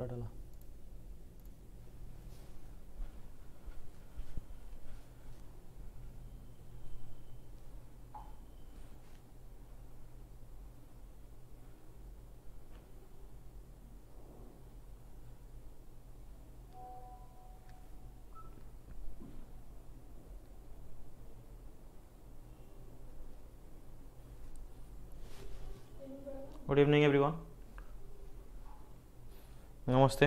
good evening everyone नमस्ते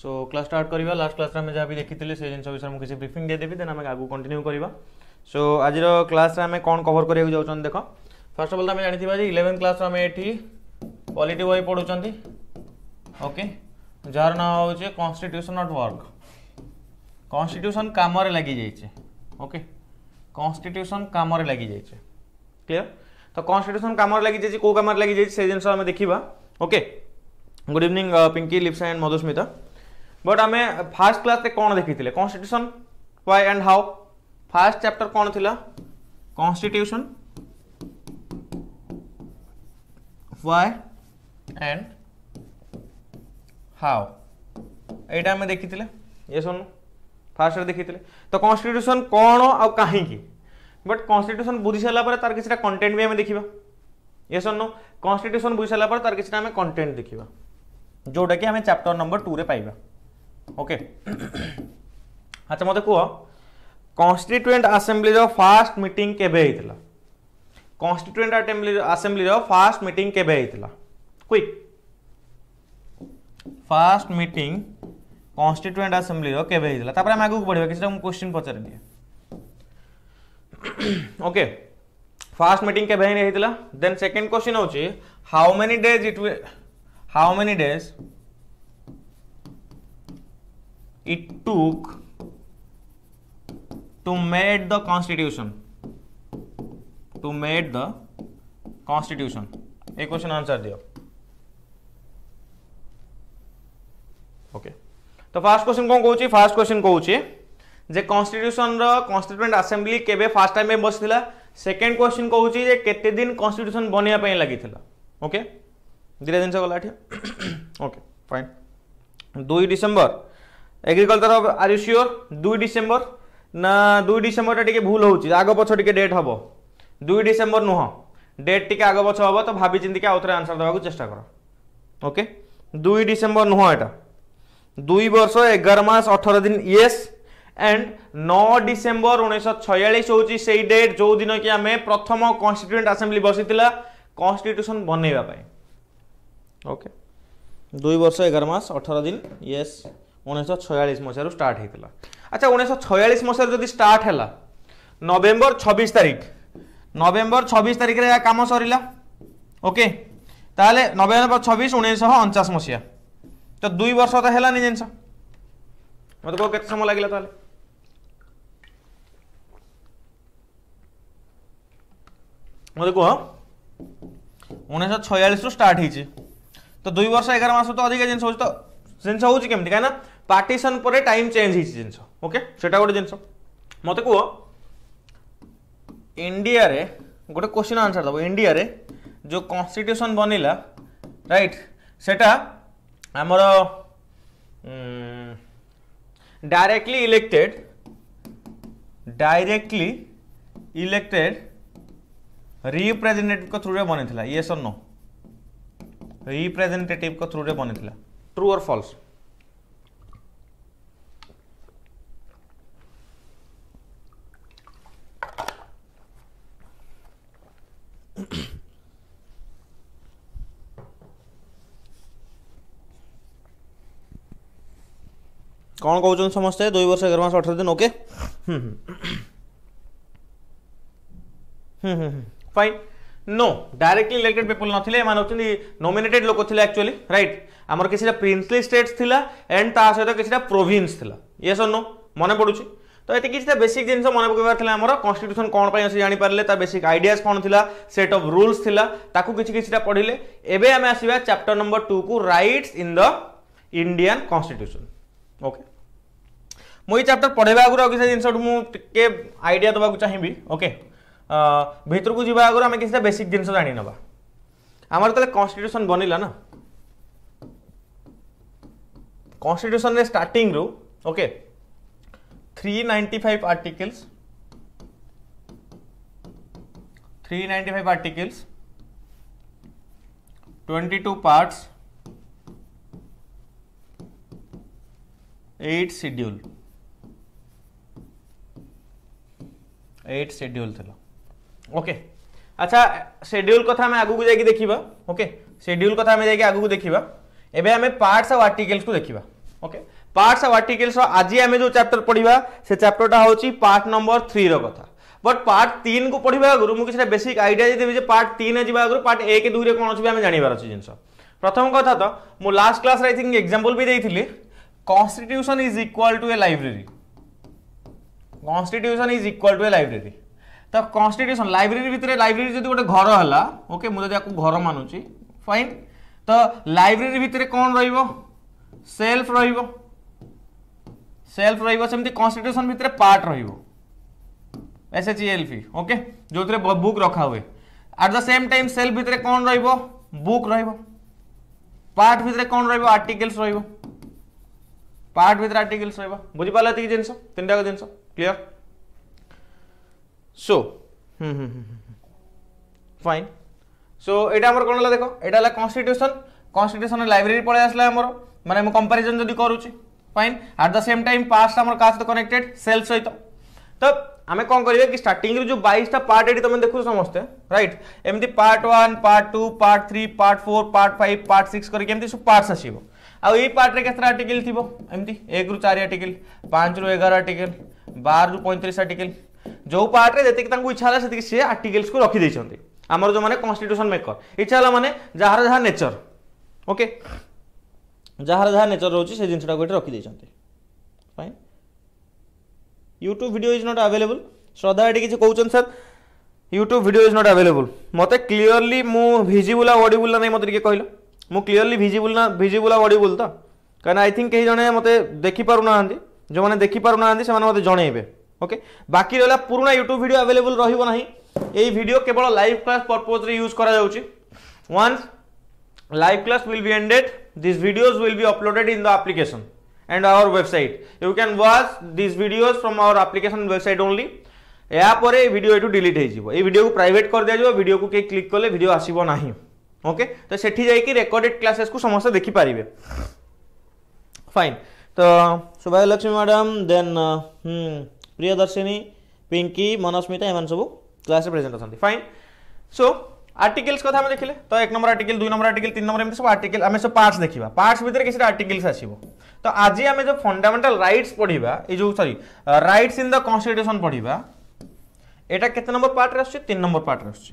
so class start करवा last class आम जहाँ भी देखी से जिन विषय मुझे ब्रिफिंग देदेवि देन आम आगे कंटिन्यू करवा सो आज क्लास आम कौन कभर करा जाऊँ देख फास्ट अफ अल तो आम जाना जी इलेवेन्थ क्लास आम ये पॉलिटी वाई पढ़ुं ओके जार ना हूँ कन्स्टिट्यूशन अट वर्क कन्स्टिट्यूशन कम लगी जाइए ओके कन्स्टिट्यूशन कम लगी जाइए क्लीयर तो कन्स्टिट्यूशन कम लगी जाइए कौ कम लगी जाइए से जिन देखा okay okay. Good evening Pinky Lipsa and Madhusmita but आम फास्ट क्लास कौन देखी constitution why and how first chapter कौन थी कन्स्टिट्यूशन वाई एंड हाउ यहाँ देखी ये सुन फास्ट देखी तो कन्स्टिट्यूशन कौन आउ कहीं बट कन्स्टिट्यूशन बुझी सारापर तार किसी कंटेन्ट भी आम देखा ये सुन कन्स्टिट्यूशन बुझी सारापर तार किसी कंटेन्ट देखा जोटा कि आम चैप्टर नंबर टू रे पाइबा ओके अच्छा मत कह कन्स्टिट्युएंट आसेम्बली फास्ट मीटिंग के constituent constituent assembly first meeting के quick first meeting constituent assembly केवे आम आगे बढ़िया किसी क्वेश्चन पचार दिए ओके फास्ट मीटिंग के देन सेकेंड क्वेश्चन हूँ how many days it how many days it took to make the constitution to make the constitution ये क्वेश्चन आंसर दिया ओके तो फास्ट क्वेश्चन कौन कौन फास्ट क्वेश्चन कौन जे कन्स्टिट्यूशन रन्स्टिट्यूएंट आसेम्बली केवे फास्ट टाइम बसला सेकेंड क्वेश्चन कहूँ जे केते दिन कन्स्टिट्यूशन बनवाई लगी ओके okay? ଦୁଇଟା ଜିନିଷ ଗଲା ଏଠି ଓକେ ଫାଇନ୍ ଦୁଇ December agriculture are you sure ଦୁଇ ଡିସେମ୍ବର ନା ଦୁଇ ଡିସେମ୍ବରଟା ଟିକେ ଭୁଲ ହେଉଛି ଆଗ ପଛ ଟିକେ ଡେଟ୍ ହେବ ଦୁଇ ଡିସେମ୍ବର ନୁହଁ ଡେଟ୍ ଟିକେ ଆଗ ପଛ ହେବ ତ ଭାବି ଚିନ୍ତିକି ଆଉ ଥରେ ଆନ୍ସର୍ ଦେବାକୁ ଚେଷ୍ଟା କର ଓକେ ଦୁଇ ଡିସେମ୍ବର ନୁହଁ ଏଇଟା দুই বর্ষ এগার মাস অঠর দিন ইয়েস এন্ড ন ডিসেম্বর উনিশশো ছয়াশ হচ্ছে সেই ডেট যেদিন কি আমি প্রথম কনস্টিটুয়েন্ট আসেম্বলি বসিলা কনস্টিট্যুশন বনাইবা ओके दुई वर्ष एगार मास अठर दिन ये उन्नीस छयास मसीह स्टार्ट होता अच्छा उन्नीस छयास मसीह जब स्टार्ट नवेम्बर छब्बीस तारीख नवेम्बर छब्बीस तारीख रे कम सर ओके ताले नवेम्बर छब्बीस उन्नीस अणचाश मसीहा तो दुई वर्ष तो है जिन मत कह के समय लगे ताले मत कह उन्नीस छयालीस स्टार्ट তো দুই বর্ষ এগার মাস তো ଅଧିକା ଜିନିଷ ହେଉଛି ତ ଜିନିଷ ହେଉଛି କେମିତି କାହିଁକିନା ପାର୍ଟିସନ୍ ପରେ ଟାଇମ୍ ଚେଞ୍ଜ ହେଇଛି ଜିନିଷ ଓକେ ସେଟା ଗୋଟେ ଜିନିଷ ମୋତେ କୁହ ଇଣ୍ଡିଆରେ ଗୋଟେ କୋଶ୍ଚିନ୍ ଆନ୍ସର୍ ଦେବ ଇଣ୍ଡିଆରେ ଯେଉଁ କନଷ୍ଟିଟ୍ୟୁସନ୍ ବନିଲା ରାଇଟ୍ ସେଟା ଆମର directly elected directly elected represented through बनी था ये सर नो रिप्रेजेंटेटिव को थ्रु रे बनिथिला ट्रू और फॉल्स कौन कह समस्ते दुई वर्ष एगार मस अठर दिन okay fine hmm, hmm. Hmm, no directly elected people नथिले एमान नोमेटेड लोक थिले एक्चुअली रईट आमर किसी प्रिन्सली स्टेट्स एंड तहत किसी किसीटा प्रोविंस थिला नो मन पडुची तो ये किसी बेसिक जिन मन पकड़ आम कन्स्टिट्यूशन कौन पर जापारे बेसिक आइडियाज कौन थी सेट अफ रूल्स थी किसी किसी पढ़ले एवं आम आसवा चैप्टर नंबर टू को rights in the Indian constitution okay मुझे चैप्टर पढ़े आगे किसी जिन आइडिया देवाक चाहिए ओके भरको जी आगे आम किसी बेसिक जिनस जाणी ना आम कन्स्टिट्यूशन बनला ना कन्स्टिट्यूशन स्टार्टिंग रु okay three ninety five articles three ninety five articles twenty two parts eight schedule eight schedule थी ओके अच्छा शेड्यूल कथा आम आगे जाके देखा ओके शेड्यूल कथा आम जाइए आगे देखा एवं आम पार्टस अफ आर्टिकल्स को देखा ओके पार्टस अफ आर्टिकल्स आज आम जो चैप्टर पढ़ा से चैप्टरटा हूँ पार्ट नंबर थ्री रहा बट पार्ट तीन को पढ़ा आगे मुझे बेसिक आईडिया देदेवि जो पार्ट तीन जागर पार्ट एक दुई में कौन अच्छी आम जानवर अच्छे जिनस प्रथम कथा तो मुझ last class I think example भी देखी constitution is equal to a library constitution is equal to a library ତ କନଷ୍ଟିଟ୍ୟୁସନ୍ ଲାଇବ୍ରେରୀ ଭିତରେ ଲାଇବ୍ରେରୀ ଯଦି ଗୋଟେ ଘର ହେଲା ଓକେ ମୁଁ ଯଦି ଆକୁ ଘର ମାନୁଛି ଫାଇନ୍ ତ ଲାଇବ୍ରେରୀ ଭିତରେ କ'ଣ ରହିବ ସେଲ୍ଫ ରହିବ ସେଲ୍ଫ ରହିବ ସେମିତି କନଷ୍ଟିଟ୍ୟୁସନ୍ ଭିତରେ ପାର୍ଟ ରହିବ S H L P okay ଯେଉଁଥିରେ ବୁକ୍ ରଖା ହୁଏ at the same time shelf ଭିତରେ କ'ଣ ରହିବ ବୁକ୍ ରହିବ ପାର୍ଟ ଭିତରେ କ'ଣ ରହିବ ଆର୍ଟିକଲ୍ସ ରହିବ ପାର୍ଟ ଭିତରେ ଆର୍ଟିକଲ୍ସ ରହିବ ବୁଝିପାରିଲା ଏତିକି ଜିନିଷ ତିନିଟାକ ଜିନିଷ clear so hmm hmm fine so এটা আমার কোণ হল দেখো এটা হল কনস্টিটিউশন কনস্টিটিউশনের লাইব্রেরি পড়ে আসলে আমার মানে আমি কম্পারিজন যদি করুছি ফাইন আট দ সেম টাইম পাস্ট আমার কাজ কনেক্টেড সেল সহিত তো আমি কম করিবে কি স্টার্টিং যে বাইশটা পার্ট এটি তুমি দেখুছ সমস্তে রাইট এমতি part one part two part three part four part five part six করি এমতি সব পার্টস আসব আউ এই পার্টরে কেতটা আর্টিকেল থিব এমতি এক রু চারি আর্টিকেল পাঁচ রু এগার আর্টিকেল বার রু পঁয়ত্রিশ আর্টিকেল ଯେଉଁ ପାର୍ଟରେ ଯେତିକି ତାଙ୍କୁ ଇଚ୍ଛା ହେଲା ସେତିକି ସିଏ ଆର୍ଟିକଲ୍ସକୁ ରଖିଦେଇଛନ୍ତି ଆମର ଯେଉଁମାନେ କନଷ୍ଟିଟ୍ୟୁସନ୍ ମେକର୍ ଇଚ୍ଛା ହେଲା ମାନେ ଯାହାର ଯାହା ନେଚର୍ ଓକେ ଯାହାର ଯାହା ନେଚର୍ ରହୁଛି ସେ ଜିନିଷଟାକୁ ଏଠି ରଖିଦେଇଛନ୍ତି ପାଇଁ YouTube video is not available Shraddha ଏଠି କିଛି କହୁଛନ୍ତି sir YouTube video is not available ମୋତେ କ୍ଲିଅର୍ଲି ମୁଁ ଭିଜିବୁଲା ୱାଡ଼ିବୁଲା ନାହିଁ ମୋତେ ଟିକେ କହିଲ ମୁଁ କ୍ଲିଅର୍ଲି କ୍ଲିଅରଲି ଭିଜିବୁଲା ଭିଜିବୁଲା ୱାଡ଼ିବୁଲ୍ ତ କାହିଁକିନା ଆଇ ଥିଙ୍କ୍ କେହି ଜଣେ ମୋତେ ଦେଖିପାରୁନାହାନ୍ତି ଯେଉଁମାନେ ଦେଖିପାରୁନାହାନ୍ତି ସେମାନେ ମୋତେ ଜଣେଇବେ ওকে বাকি ରହିଲା ପୁରୁଣା ୟୁଟ୍ୟୁବ୍ ଭିଡ଼ିଓ ଆଭେଲେବୁଲ୍ ରହିବ ନାହିଁ এই ভিডিও কেবল লাইভ ক্লাস পর্পোজরে ইউজ করা যাচ্ছে once live class will be ended this videos will be uploaded in the application and our website you can watch these videos from our application website only या पर video ये delete हो video को प्राइट कर दि जाए video को किए click कले भिडियो आसो ना ओके तो से रेकर्डेड क्लासेस को समस्त देखिपारे फाइन तो शोभा लक्ष्मी मैडम देन প্রিয়দর্শিনী পিঙ্কি মনস্মিতা এমন সব ক্লাসে প্রেজেন্ট অনেক ফাইন সো আর্টিকেলস কথা আমি দেখলে তো এক নম্বর আর্টিকেল দুই নম্বর আর্টিকেল তিন নম্বর এমনি সব আর্টিকেল আমি সব পার্টস দেখিবা পার্টস ভিতরে কিছু আর্টিকেলস আসব তো আজ আমি যে ফন্ডামেন্টাল রাইটস পড়িবা এই যে sorry rights in the constitution পড়িবা এটা কেতে নম্বর পার্টরে আসছে তিন নম্বর পার্টরে আসছে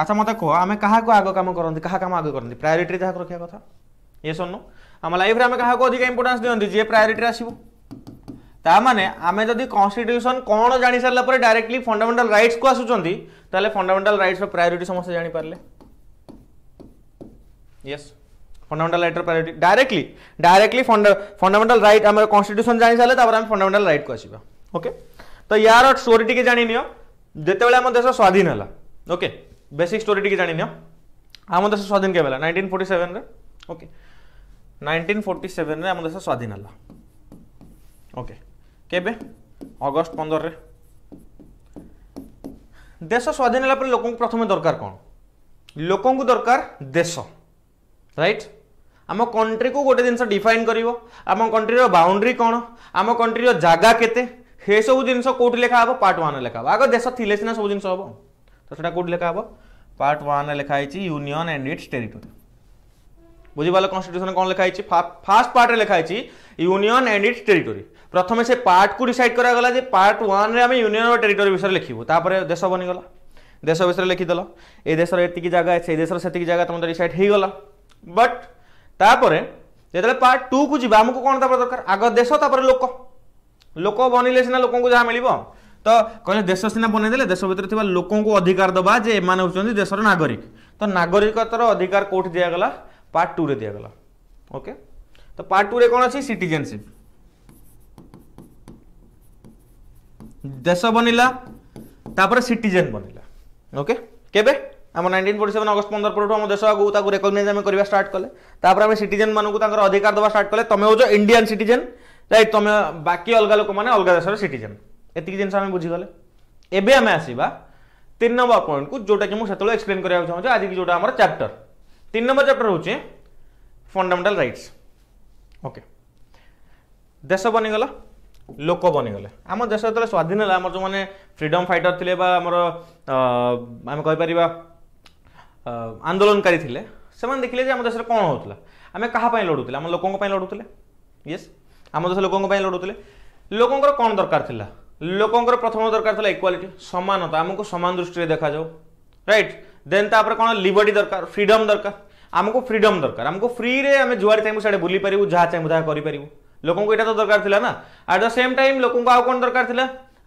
আচ্ছা মতো কুহ আমি কাহকু আগ কাম করতে কাহা কাম আগ করতে প্রায়োরিটি যাহা রক্ষা কথা ইয়ে শোনো ଆମ ଲାଇଫ୍ରେ ଆମେ କାହାକୁ ଅଧିକା ଇମ୍ପୋର୍ଟାନ୍ସ ଦିଅନ୍ତି ଯିଏ ପ୍ରାୟୋରିଟିରେ ଆସିବ ताने आम जब कन्स्टिट्यूशन कौन जा सारा डायरेक्टली फंडामेटाल रईट्स को आसुँचे फंडामेटाल रईट्स प्रायोरीटी समस्त जापारे ये fundamental rights priority directly directly fundamental right आम कन्स्टिट्यूशन जान सारे आम फंडामेटाल रईट को आसवा ओके तो यार स्टोरी टी जाणी जिते आम देश स्वाधीन है ओके बेसिक स्टोरी टी जाणी आम देश स्वाधीन के nineteen forty seven okay nineteen forty seven आम देश स्वाधीन है ओके okay. কেবে অগস্ট পনেরে দেশ স্বাধীন হল পরে লোক প্রথমে দরকার কোণ লোক দরকার দেশ রাইট ଆମ କଣ୍ଟ୍ରିକୁ ଗୋଟେ ଜିନିଷ ଡିଫାଇନ୍ କରିବ ଆମ କଣ୍ଟ୍ରିର ବାଉଣ୍ଡ୍ରି କ'ଣ ଆମ କଣ୍ଟ୍ରିର ଜାଗା କେତେ ସେସବୁ ଜିନିଷ କେଉଁଠି ଲେଖା ହେବ ପାର୍ଟ ୱାନ୍ ଲେଖା ହେବ ଆଗ ଦେଶ ଥିଲେ ସିନା ସବୁ ଜିନିଷ ହେବ ତ ସେଟା କେଉଁଠି ଲେଖା ହେବ ପାର୍ଟ ୱାନ୍ରେ ଲେଖା ହେଇଛି ୟୁନିଅନ୍ ଆଣ୍ଡ ଇଟ୍ସ ଟେରିଟୋରି ବୁଝିପାରିଲ କନଷ୍ଟିଟ୍ୟୁସନ୍ କ'ଣ ଲେଖା ହେଇଛି ଫାର୍ଷ୍ଟ ପାର୍ଟରେ ଲେଖା ହେଇଛି ୟୁନିଅନ୍ ଆଣ୍ଡ ଇଟ୍ସ ଟେରିଟୋରି প্রথমে সে পার্টকু ডিসাইড করাগলা যে পার্ট ওয়ানে আমি ইউনিয়ন বা টেরিটোরি বিষয়ে লিখবু তাপরে দেশ বনিগলা দেশ বিষয়ে লিখিদেল এই দেশের এতিকি জায়গা সেই দেশের সেতিকি জায়গা তোমার ডিসাইড হয়ে গলা বট তাপরে যেতবে পার্ট টু কু যা আমি কোণ তাপরে দরকার আগ দেশ তাপরে লোক লোক বনিলে সিনা লোক যা মিলব তো কে দেশ সিনা বনাই দেলে দেশ ভিতরে থাকা লোক অধিকার দেবা যে এমানে হচ্ছেন দেশের নাগরিক তো নাগরিকতার অধিকার কোটি দিয়াগলা পার্ট টু রে দিয়াগলা ওকে তো পার্ট টু রে কোণ আছে সিটিজেনশিপ দেশ বনিলা তাপরে সিটিজেন বনিলা ওকে কেবে আমার নাইনটিন ফোর্টি সেভেন অগস্ট পনেরো পরঠু আমার দেশ আগু তাকে রেকগনাইজ আমি করা স্টার্ট কলে তাপরে আমি সিটিজেন মানুষ তাঁর অধিকার দেওয়া স্টার্ট কলে তুমি হচ্ছে ইন্ডিয়ান সিটিজেন রাইট তুমি বাকি অলগা লোক মানে অলগা দেশের সিটিজেন এতিকি জিনিস আমি বুঝিগলে এবে আমি আসবা তিন নম্বর পয়েন্ট কু যেটা কি সেতবে এক্সপ্লেন করা চাহুছি আজকে যেটা আমার চ্যাপ্টর তিন নম্বর চ্যাপ্টর হচ্ছে ফন্ডামেন্টাল রাইটস ওকে দেশ বনিগলা লোক বনিগলে আম দেশ যেতবে স্বাধীন হল আমার যে ফ্রিডম ফাইটর লে বা আমার আমি কইপার আন্দোলনকারী লে সে দেখলে যে আমার দেশের কম হোলা আমি কাহাপাই লড়ুলে আমার লোক লড়ুলে ইয়েস আমার দেশ লোক লড়ুলে ଲୋକଙ୍କର କ'ଣ ଦରକାର ଥିଲା ଲୋକଙ୍କର ପ୍ରଥମ ଦରକାର ଥିଲା ଇକ୍ୱାଲିଟି ସମାନତା ଆମକୁ ସମାନ ଦୃଷ୍ଟିରେ ଦେଖାଯାଉ ରାଇଟ୍ ଦେନ୍ ତାପରେ କ'ଣ ଲିବର୍ଟି ଦରକାର ଫ୍ରିଡମ୍ ଦରକାର ଆମକୁ ଫ୍ରିଡମ୍ ଦରକାର ଆମକୁ ଫ୍ରିରେ ଆମେ ଯୁଆଡ଼େ ଚାହିଁବୁ ସିଆଡ଼େ ବୁଲି ପାରିବୁ ଯାହା ଚାହିଁବୁ ତାହା କରିପାରିବୁ ଲୋକଙ୍କୁ ଏଇଟା ତ ଦରକାର ଥିଲା ନା ଆଟ୍ ଦ ସେମ୍ ଟାଇମ୍ ଲୋକଙ୍କୁ ଆଉ କ'ଣ ଦରକାର ଥିଲା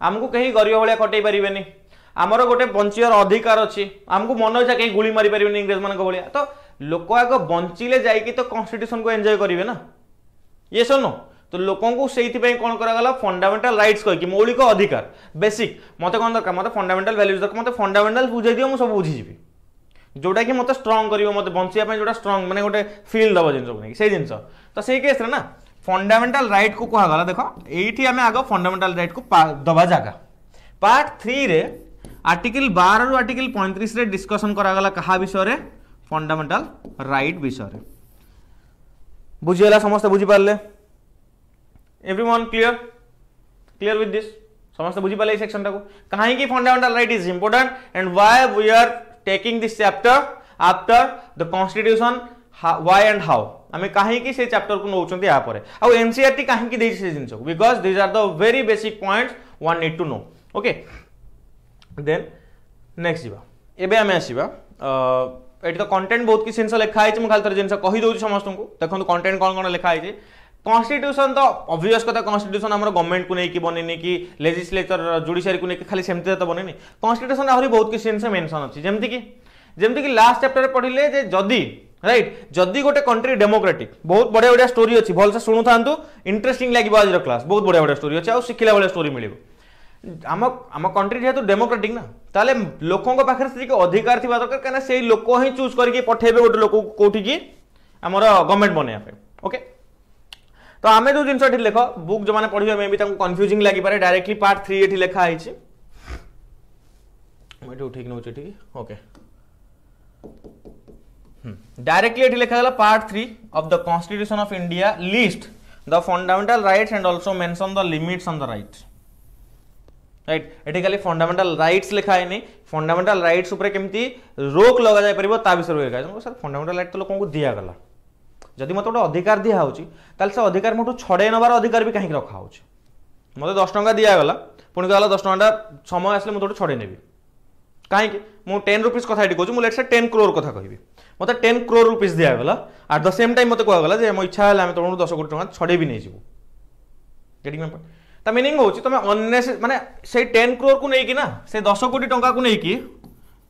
ଆମକୁ କେହି ଗରିବ ଭଳିଆ ଖଟେଇ ପାରିବେନି ଆମର ଗୋଟେ ବଞ୍ଚିବାର ଅଧିକାର ଅଛି ଆମକୁ ମନ ଇଚ୍ଛା କେହି ଗୁଳି ମାରିପାରିବେନି ଇଂରେଜମାନଙ୍କ ଭଳିଆ ତ ଲୋକ ଆଗ ବଞ୍ଚିଲେ ଯାଇକି ତ କନଷ୍ଟିଟ୍ୟୁସନକୁ ଏନ୍ଜୟ କରିବେ ନା ଇଏ ଶୁଣୁ ତ ଲୋକଙ୍କୁ ସେଇଥିପାଇଁ କ'ଣ କରାଗଲା ଫଣ୍ଡାମେଣ୍ଟାଲ ରାଇଟ୍ସ କହିକି ମୌଳିକ ଅଧିକାର ବେସିକ୍ ମୋତେ କ'ଣ ଦରକାର ମୋତେ ଫଣ୍ଡାମେଣ୍ଟାଲ ଭ୍ୟାଲ୍ୟୁଜ୍ ଦରକାର ମୋତେ ଫଣ୍ଡାମେଣ୍ଟାଲ ବୁଝେଇ ଦିଅ ମୁଁ ସବୁ ବୁଝିଯିବି ଯେଉଁଟାକି ମୋତେ ଷ୍ଟ୍ରଙ୍ଗ କରିବ ମୋତେ ବଞ୍ଚିବା ପାଇଁ ଯେଉଁଟା ଷ୍ଟ୍ରଙ୍ଗ ମାନେ ଗୋଟେ ଫିଲ୍ ଦେବ ଜିନିଷକୁ ନେଇକି ସେଇ ଜିନିଷ ତ ସେଇ କେସ୍ରେ ନା फंडामेंटल राइट को कहगला देख ये आम आग फंडामेंटाल रईट को दबा जगह पार्ट थ्री रे आर्टिकल बार रु आर्टिकल पैंतीस डिस्कसन करागला क्या विषय में फंडामेंटाल रईट विषय बुझीगला समस्त बुझीपारे every one clear clear with this समस्त बुझीपारे सेक्शन टाक कहीं fundamental right is important and why we are taking this chapter after the constitution why and how आम कहीं चैप्टर को नौकर एनसीआर टी कहीं से जिन because these are the very basic point one need to know okay then next जावा एवं आम आसवा ये तो कंटेन्ट बहुत किसी जिन लिखाई खाली थोड़े जिनसे कहीदे समस्त को देखो कंटेन्ट कौन कौन लिखाई कन्स्टिट्यूशन तो अभ्यस कथा कन्स्टिट्यूशन आम गवर्नमेंट को लेकिन बनेनि कि लेजिस्लेचर जुडिशियारी को लेकिन खाली सेमती तो बनेनि कन्स्टिट्यूशन आहुरी बहुत किसी जिनसे मेनसन अच्छी जमीक जमीक लास्ट चैप्टर पढ़ले जदि রাইট যদি গোটে কন্ট্রি ডেমোক্রাটিক বহুত বড়িয়া বড়িয়া স্টোরি অছি ভালসে শুণু থাকু ইন্টারেস্টিং লাগিব আজর ক্লাস বহুত বড়িয়া বড়িয়া স্টোরি অছি আখিলা ভালো স্টোরি মিলব আম আম কন্ট্রি যেহেতু ডেমোক্রাটিক না তাহলে লোক পাখে সেটিকে অধিকার থাকা দরকার কিনা সেই লোক হি চুজ করি পঠাইবে গোটে লোক কোটিকি আমার গভর্নমেন্ট বনাইয়া ওকে তো আমি যে জিনিস এটি লেখ বুক যে পড়বে মে বি তাকে কনফ্যুজিং লাগিপারে ডাইরেক্টলি পার্ট থ্রি এটি লেখা হয়েছে এটি ঠিক নেছি এটি ওকে directly it lekhagala part 3 of the constitution of india list the fundamental rights and also mention the limits on the right right এটি খালি ফন্ডামেন্টাল রাইটস লেখা হয়নি ফন্ডামেন্টাল রাইটস উপরে কেমতি রোক লগা যাই পারিব তা বিষয়ে লেখা হয়েছে স্যার ফন্ডামেন্টাল রাইট তো লোকଙ୍କୁ দিয়াগলা যদি মতো গোটে অধিকার দিয়া হচ্ছে তাহলে সে অধিকার মোটু ছড়াই নেবার অধিকার বি কাহিঁকি রখা হচ্ছে মতো দশ টঙ্কা দিয়াগলা পুনি কহলা দশ টঙ্কাটা সময় আসলে মতো ছড়াই নেবি কাহিঁকি মু টেন রুপিজ কথা এটি কହୁছি মু লেটসে টেন ক্রোর কথা কহিবি মতো টেন ক্রোর রুপিজ দিয়েগলা আট দ সেম টাইম মতো কুহগলা যে মো ইচ্ছা হলে আমি তোমার দশ কোটি টাকা ছড়াই বি নিয়ে যাবু গেটিং মাই পয়েন্ট তা মিনিং হচ্ছে তুমি অনেস মানে সেই টেন ক্রোর কু নেইকি না সেই দশ কোটি টাকা কু নেইকি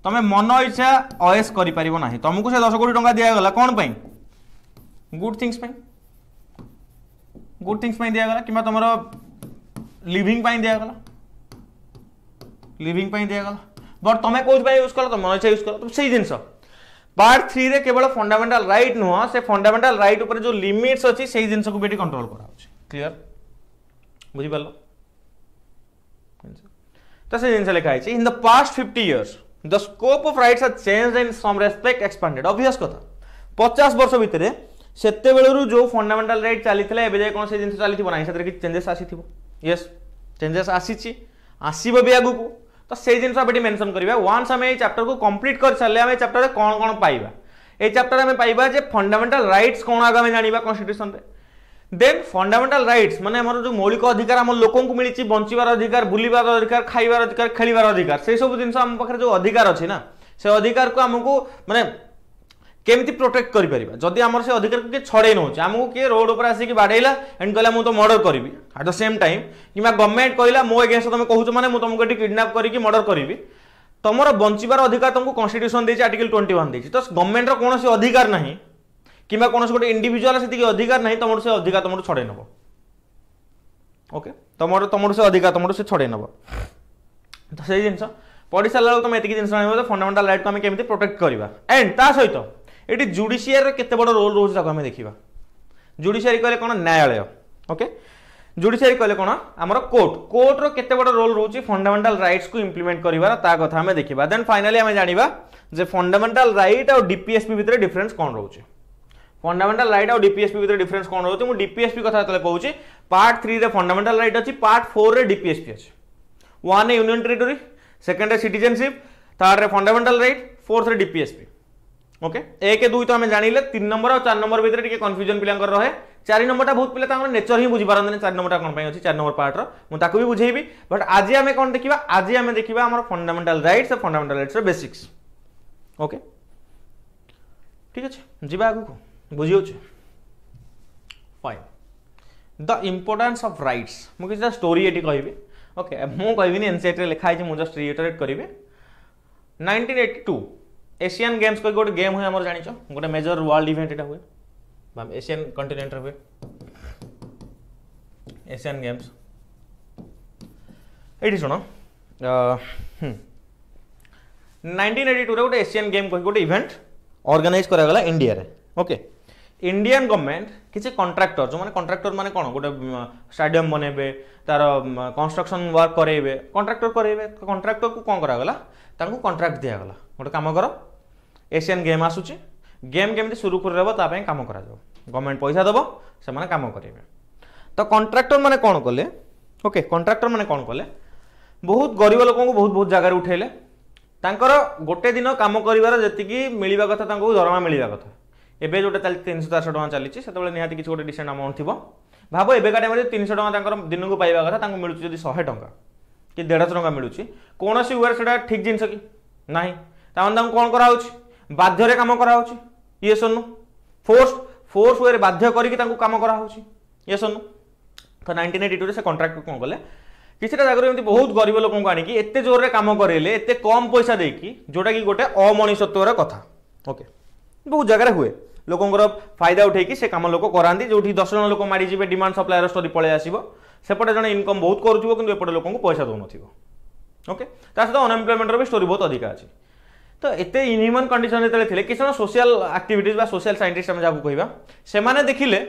তুমি মন ইচ্ছা অয়েস করে পার না তুমি সে দশ কোটি টাকা দিয়েগলা কোণ পাই গুড থিংস পাই গুড থিংস পাই দিয়েগলা কিংবা তোমার লিভিং পাই দিয়েগলা লিভিং পাই দিয়েগলা বট তুমি কোচ পাই ইউজ কল তো মন ইচ্ছা ইউজ কল তো সেই জিনিস पार्ट थ्री केवल फंडामेटाल रईट नुह से फंडामेटाल रईट पर जो लिमिट्स अच्छी से जिन कंट्रोल करा क्लीयर बुझिपाल तो से जिन लिखाई in the past fifty years the scope of rights are चेज in some respect expanded obvious कथ पचास वर्ष भितर से जो फंडामेटाल रईट चली ए कौन से जिन चली थी ना से चेंजेस आसी थी चेंजेस आसी आसब आगे तो से जिन मेनसन करा वन आम चैप्टर को कम्प्लीट कर सारे आम चैप्टर कौन कौन पाइबा ये चैप्टर आम पाइबा फंडामेटाल रईट्स कौन आगे जानवा कन्स्टिट्यूशन देन फंडामेटाल रईट्स मैंने जो मौलिक अधिकार आम लोक मिली बंचार अधिकार बुलवार अधिकार खाइबार अधिकार खेलार अधिकार से सब जिन पाखे जो अधिकार अच्छे ना से अधिकार को आमको मानते केमी प्रोटेक्ट कर जदि से अधिकार किए छड़े नौ आमको किए रोड पर आसिक बाड़ेला एंड कहला मुझे मर्डर करी आट द सेम टाइम कि गवर्नमेंट कहला मो एगेन्स्ट तुम कहूँ मैंने तुमको किडनाप करके मर्डर करी तुम बचार अधिकार तुमको कन्स्टिट्यूशन देती आर्टिकल ट्वेंटी वन देती तो गवर्नमेंटर कौन से अधिकार ना कि कौन से गोटे इंडिजुआल से अधिकार ना तुम से अधिकार तुम छड़े नब ओके तुम तुम से अधिकार तुम से छड़े नब तो से जिन पढ़ी सारा तुम एत जिन फंडामेटाल रईट को आम कमी प्रोटेक्ट करवा एंड ता सहित এটি জুডিসিয়ারির কেতে বড় রোল রয়েছে তাকে আমি দেখিবা জুডিসিয়ারি কহিলে কোণ ন্যায়ালয় ওকে জুডিসিয়ারি কহিলে কোণ আমার কোর্ট কোর্টর কেতে বড় রোল রয়েছে ফন্ডামেন্টাল রাইটস কু ইমপ্লিমেন্ট করিবার তা কথা আমি দেখিবা দেন ফাইনালি আমি জানিবা যে ফন্ডামেন্টাল রাইট আর ডিপিএসপি ভিতরে ডিফরেন্স কোণ রয়েছে ফন্ডামেন্টাল রাইট আর ডিপিএসপি ভিতরে ডিফরেন্স কোণ রয়েছে মু ডিপিএসপি কথা যেতে কৌছি পার্ট থ্রিরে ফন্ডামেন্টাল রাইট অছি পার্ট ফোর্রে ডিপিএসপি আছে ওয়ান এ ইউনিয়ন টেরিটোরি সেকেন্ড এ সিটিজেনশিপ থার্ড রে ফন্ডামেন্টাল রাইট ফোর্থ রে ডিপিএসপি ओके एक दुई तो आम जाने तीन नंबर और चार नंबर भितर टे कन्फ्यूजन पीला रहे चार नंबर बहुत पिता नेचर ही बुझीपारे चार नंबर कौन अच्छी चार नंबर पार्टर मुझे भी बुझेबी बट आज आम कौन देखा आज आम देखा आम फंडामेटाल रईट्स और फंडामेटाल रईट्स बेसिक्स ओके ठीक अच्छे जी आग को बुझे fine the importance of rights मुझे स्टोरी ये कहबी ओके मुझे कहनी एनसीआर लिखाई मुझे जस्ट रिटरेट करेंगे nineteen eighty two Asian Games କହିକି ଗୋଟେ ଗେମ୍ ହୁଏ ଆମର ଜାଣିଛ ଗୋଟେ ମେଜର ୱାର୍ଲଡ ଇଭେଣ୍ଟ ଏଇଟା ହୁଏ ଏସିଆନ୍ କଣ୍ଟିନେଣ୍ଟରେ ହୁଏ ଏସିଆନ୍ ଗେମ୍ସ ଏଇଠି ଶୁଣ ନାଇଣ୍ଟିନ୍ ଏଇଟି ଟୁରେ ଗୋଟେ ଏସିଆନ୍ ଗେମ୍ କହିକି ଗୋଟେ ଇଭେଣ୍ଟ ଅର୍ଗାନାଇଜ୍ କରାଗଲା ଇଣ୍ଡିଆରେ ଓକେ ଇଣ୍ଡିଆନ୍ ଗଭର୍ଣ୍ଣମେଣ୍ଟ କିଛି କଣ୍ଟ୍ରାକ୍ଟର ଯେଉଁମାନେ କଣ୍ଟ୍ରାକ୍ଟର ମାନେ କଣ ଗୋଟେ ଷ୍ଟାଡ଼ିୟମ୍ ବନେଇବେ ତାର କନଷ୍ଟ୍ରକ୍ସନ୍ ୱାର୍କ করাইবে କଣ୍ଟ୍ରାକ୍ଟର କରେଇବେ କଣ୍ଟ୍ରାକ୍ଟରକୁ କଣ କରାଗଲା ତାଙ୍କୁ କଣ୍ଟ୍ରାକ୍ଟ ଦିଆଗଲା ଗୋଟେ କାମ କର ଏସିଆନ୍ ଗେମ୍ ଆସୁଛି ଗେମ୍ କେମିତି ସୁରୁଖୁରୁ ରହିବ ତା ପାଇଁ କାମ କରାଯିବ ଗଭର୍ଣ୍ଣମେଣ୍ଟ ପଇସା ଦେବ ସେମାନେ କାମ କରିବେ ତ କଣ୍ଟ୍ରାକ୍ଟରମାନେ କ'ଣ କଲେ ଓକେ କଣ୍ଟ୍ରାକ୍ଟରମାନେ କ'ଣ କଲେ ବହୁତ ଗରିବ ଲୋକଙ୍କୁ ବହୁତ ବହୁତ ଜାଗାରେ ଉଠାଇଲେ ତାଙ୍କର ଗୋଟେ ଦିନ କାମ କରିବାର ଯେତିକି ମିଳିବା କଥା ତାଙ୍କୁ ଦରମା ମିଳିବା କଥା ଏବେ ଯେଉଁଟା ଚାଲି ତିନିଶହ ଚାରିଶହ ଟଙ୍କା ଚାଲିଛି ସେତେବେଳେ ନିହାତି କିଛି ଗୋଟେ ଡିସେଣ୍ଟ ଆମାଉଣ୍ଟ ଥିବ ଭାବ ଏବେକା ଟାଇମ୍ରେ ତିନିଶହ ଟଙ୍କା ତାଙ୍କର ଦିନକୁ ପାଇବା କଥା ତାଙ୍କୁ ମିଳୁଛି ଯଦି ଶହେ ଟଙ୍କା କି ଦେଢ଼ଶହ ଟଙ୍କା ମିଳୁଛି କୌଣସି ୱେର୍ ସେଇଟା ଠିକ୍ ଜିନିଷ କି ନାହିଁ ତାମାନେ ତାଙ୍କୁ କ'ଣ କରାହେଉଛି ବାଧ୍ୟରେ କାମ କରାହେଉଛି ଇଏ ସୋନୁ ଫୋର୍ସ ଫୋର୍ସ ୱେରେ ବାଧ୍ୟ କରିକି ତାଙ୍କୁ କାମ କରାହେଉଛି ଇଏ ସୋନୁ ତ ନାଇଣ୍ଟିନ୍ ଏଇଟି ଟୁରେ ସେ କଣ୍ଟ୍ରାକ୍ଟକୁ କ'ଣ କଲେ କିଛିଟା ଜାଗାରୁ ଏମିତି ବହୁତ ଗରିବ ଲୋକଙ୍କୁ ଆଣିକି ଏତେ ଜୋରରେ କାମ କରେଇଲେ ଏତେ କମ୍ ପଇସା ଦେଇକି ଯେଉଁଟାକି ଗୋଟେ ଅମଣିଷତ୍ୱର କଥା ଓକେ ବହୁତ ଜାଗାରେ ହୁଏ ଲୋକଙ୍କର ଫାଇଦା ଉଠେଇକି ସେ କାମ ଲୋକ କରାନ୍ତି ଯେଉଁଠି ଦଶ ଜଣ ଲୋକ ମାଡ଼ିଯିବେ ଡିମାଣ୍ଡ ସପ୍ଲାଏର ଷ୍ଟୋରି ପଳେଇ ଆସିବ ସେପଟେ ଜଣେ ଇନକମ୍ ବହୁତ କରୁଥିବ କିନ୍ତୁ ଏପଟେ ଲୋକଙ୍କୁ ପଇସା ଦେଉନଥିବ ଓକେ ତା ସହିତ ଅନଏମ୍ପ୍ଲୟମେଣ୍ଟର ବି ଷ୍ଟୋରି ବହୁତ ଅଧିକା ଅଛି ତ ଏତେ ଇନହ୍ୟୁମାନ୍ କଣ୍ଡିସନ୍ ଯେତେବେଳେ ଥିଲେ କିଛି ଜଣ ସୋସିଆଲ ଆକ୍ଟିଭିଟିଜ୍ ବା ସୋସିଆଲ ସାଇଣ୍ଟିଷ୍ଟ ଆମେ ଯାହାକୁ କହିବା ସେମାନେ ଦେଖିଲେ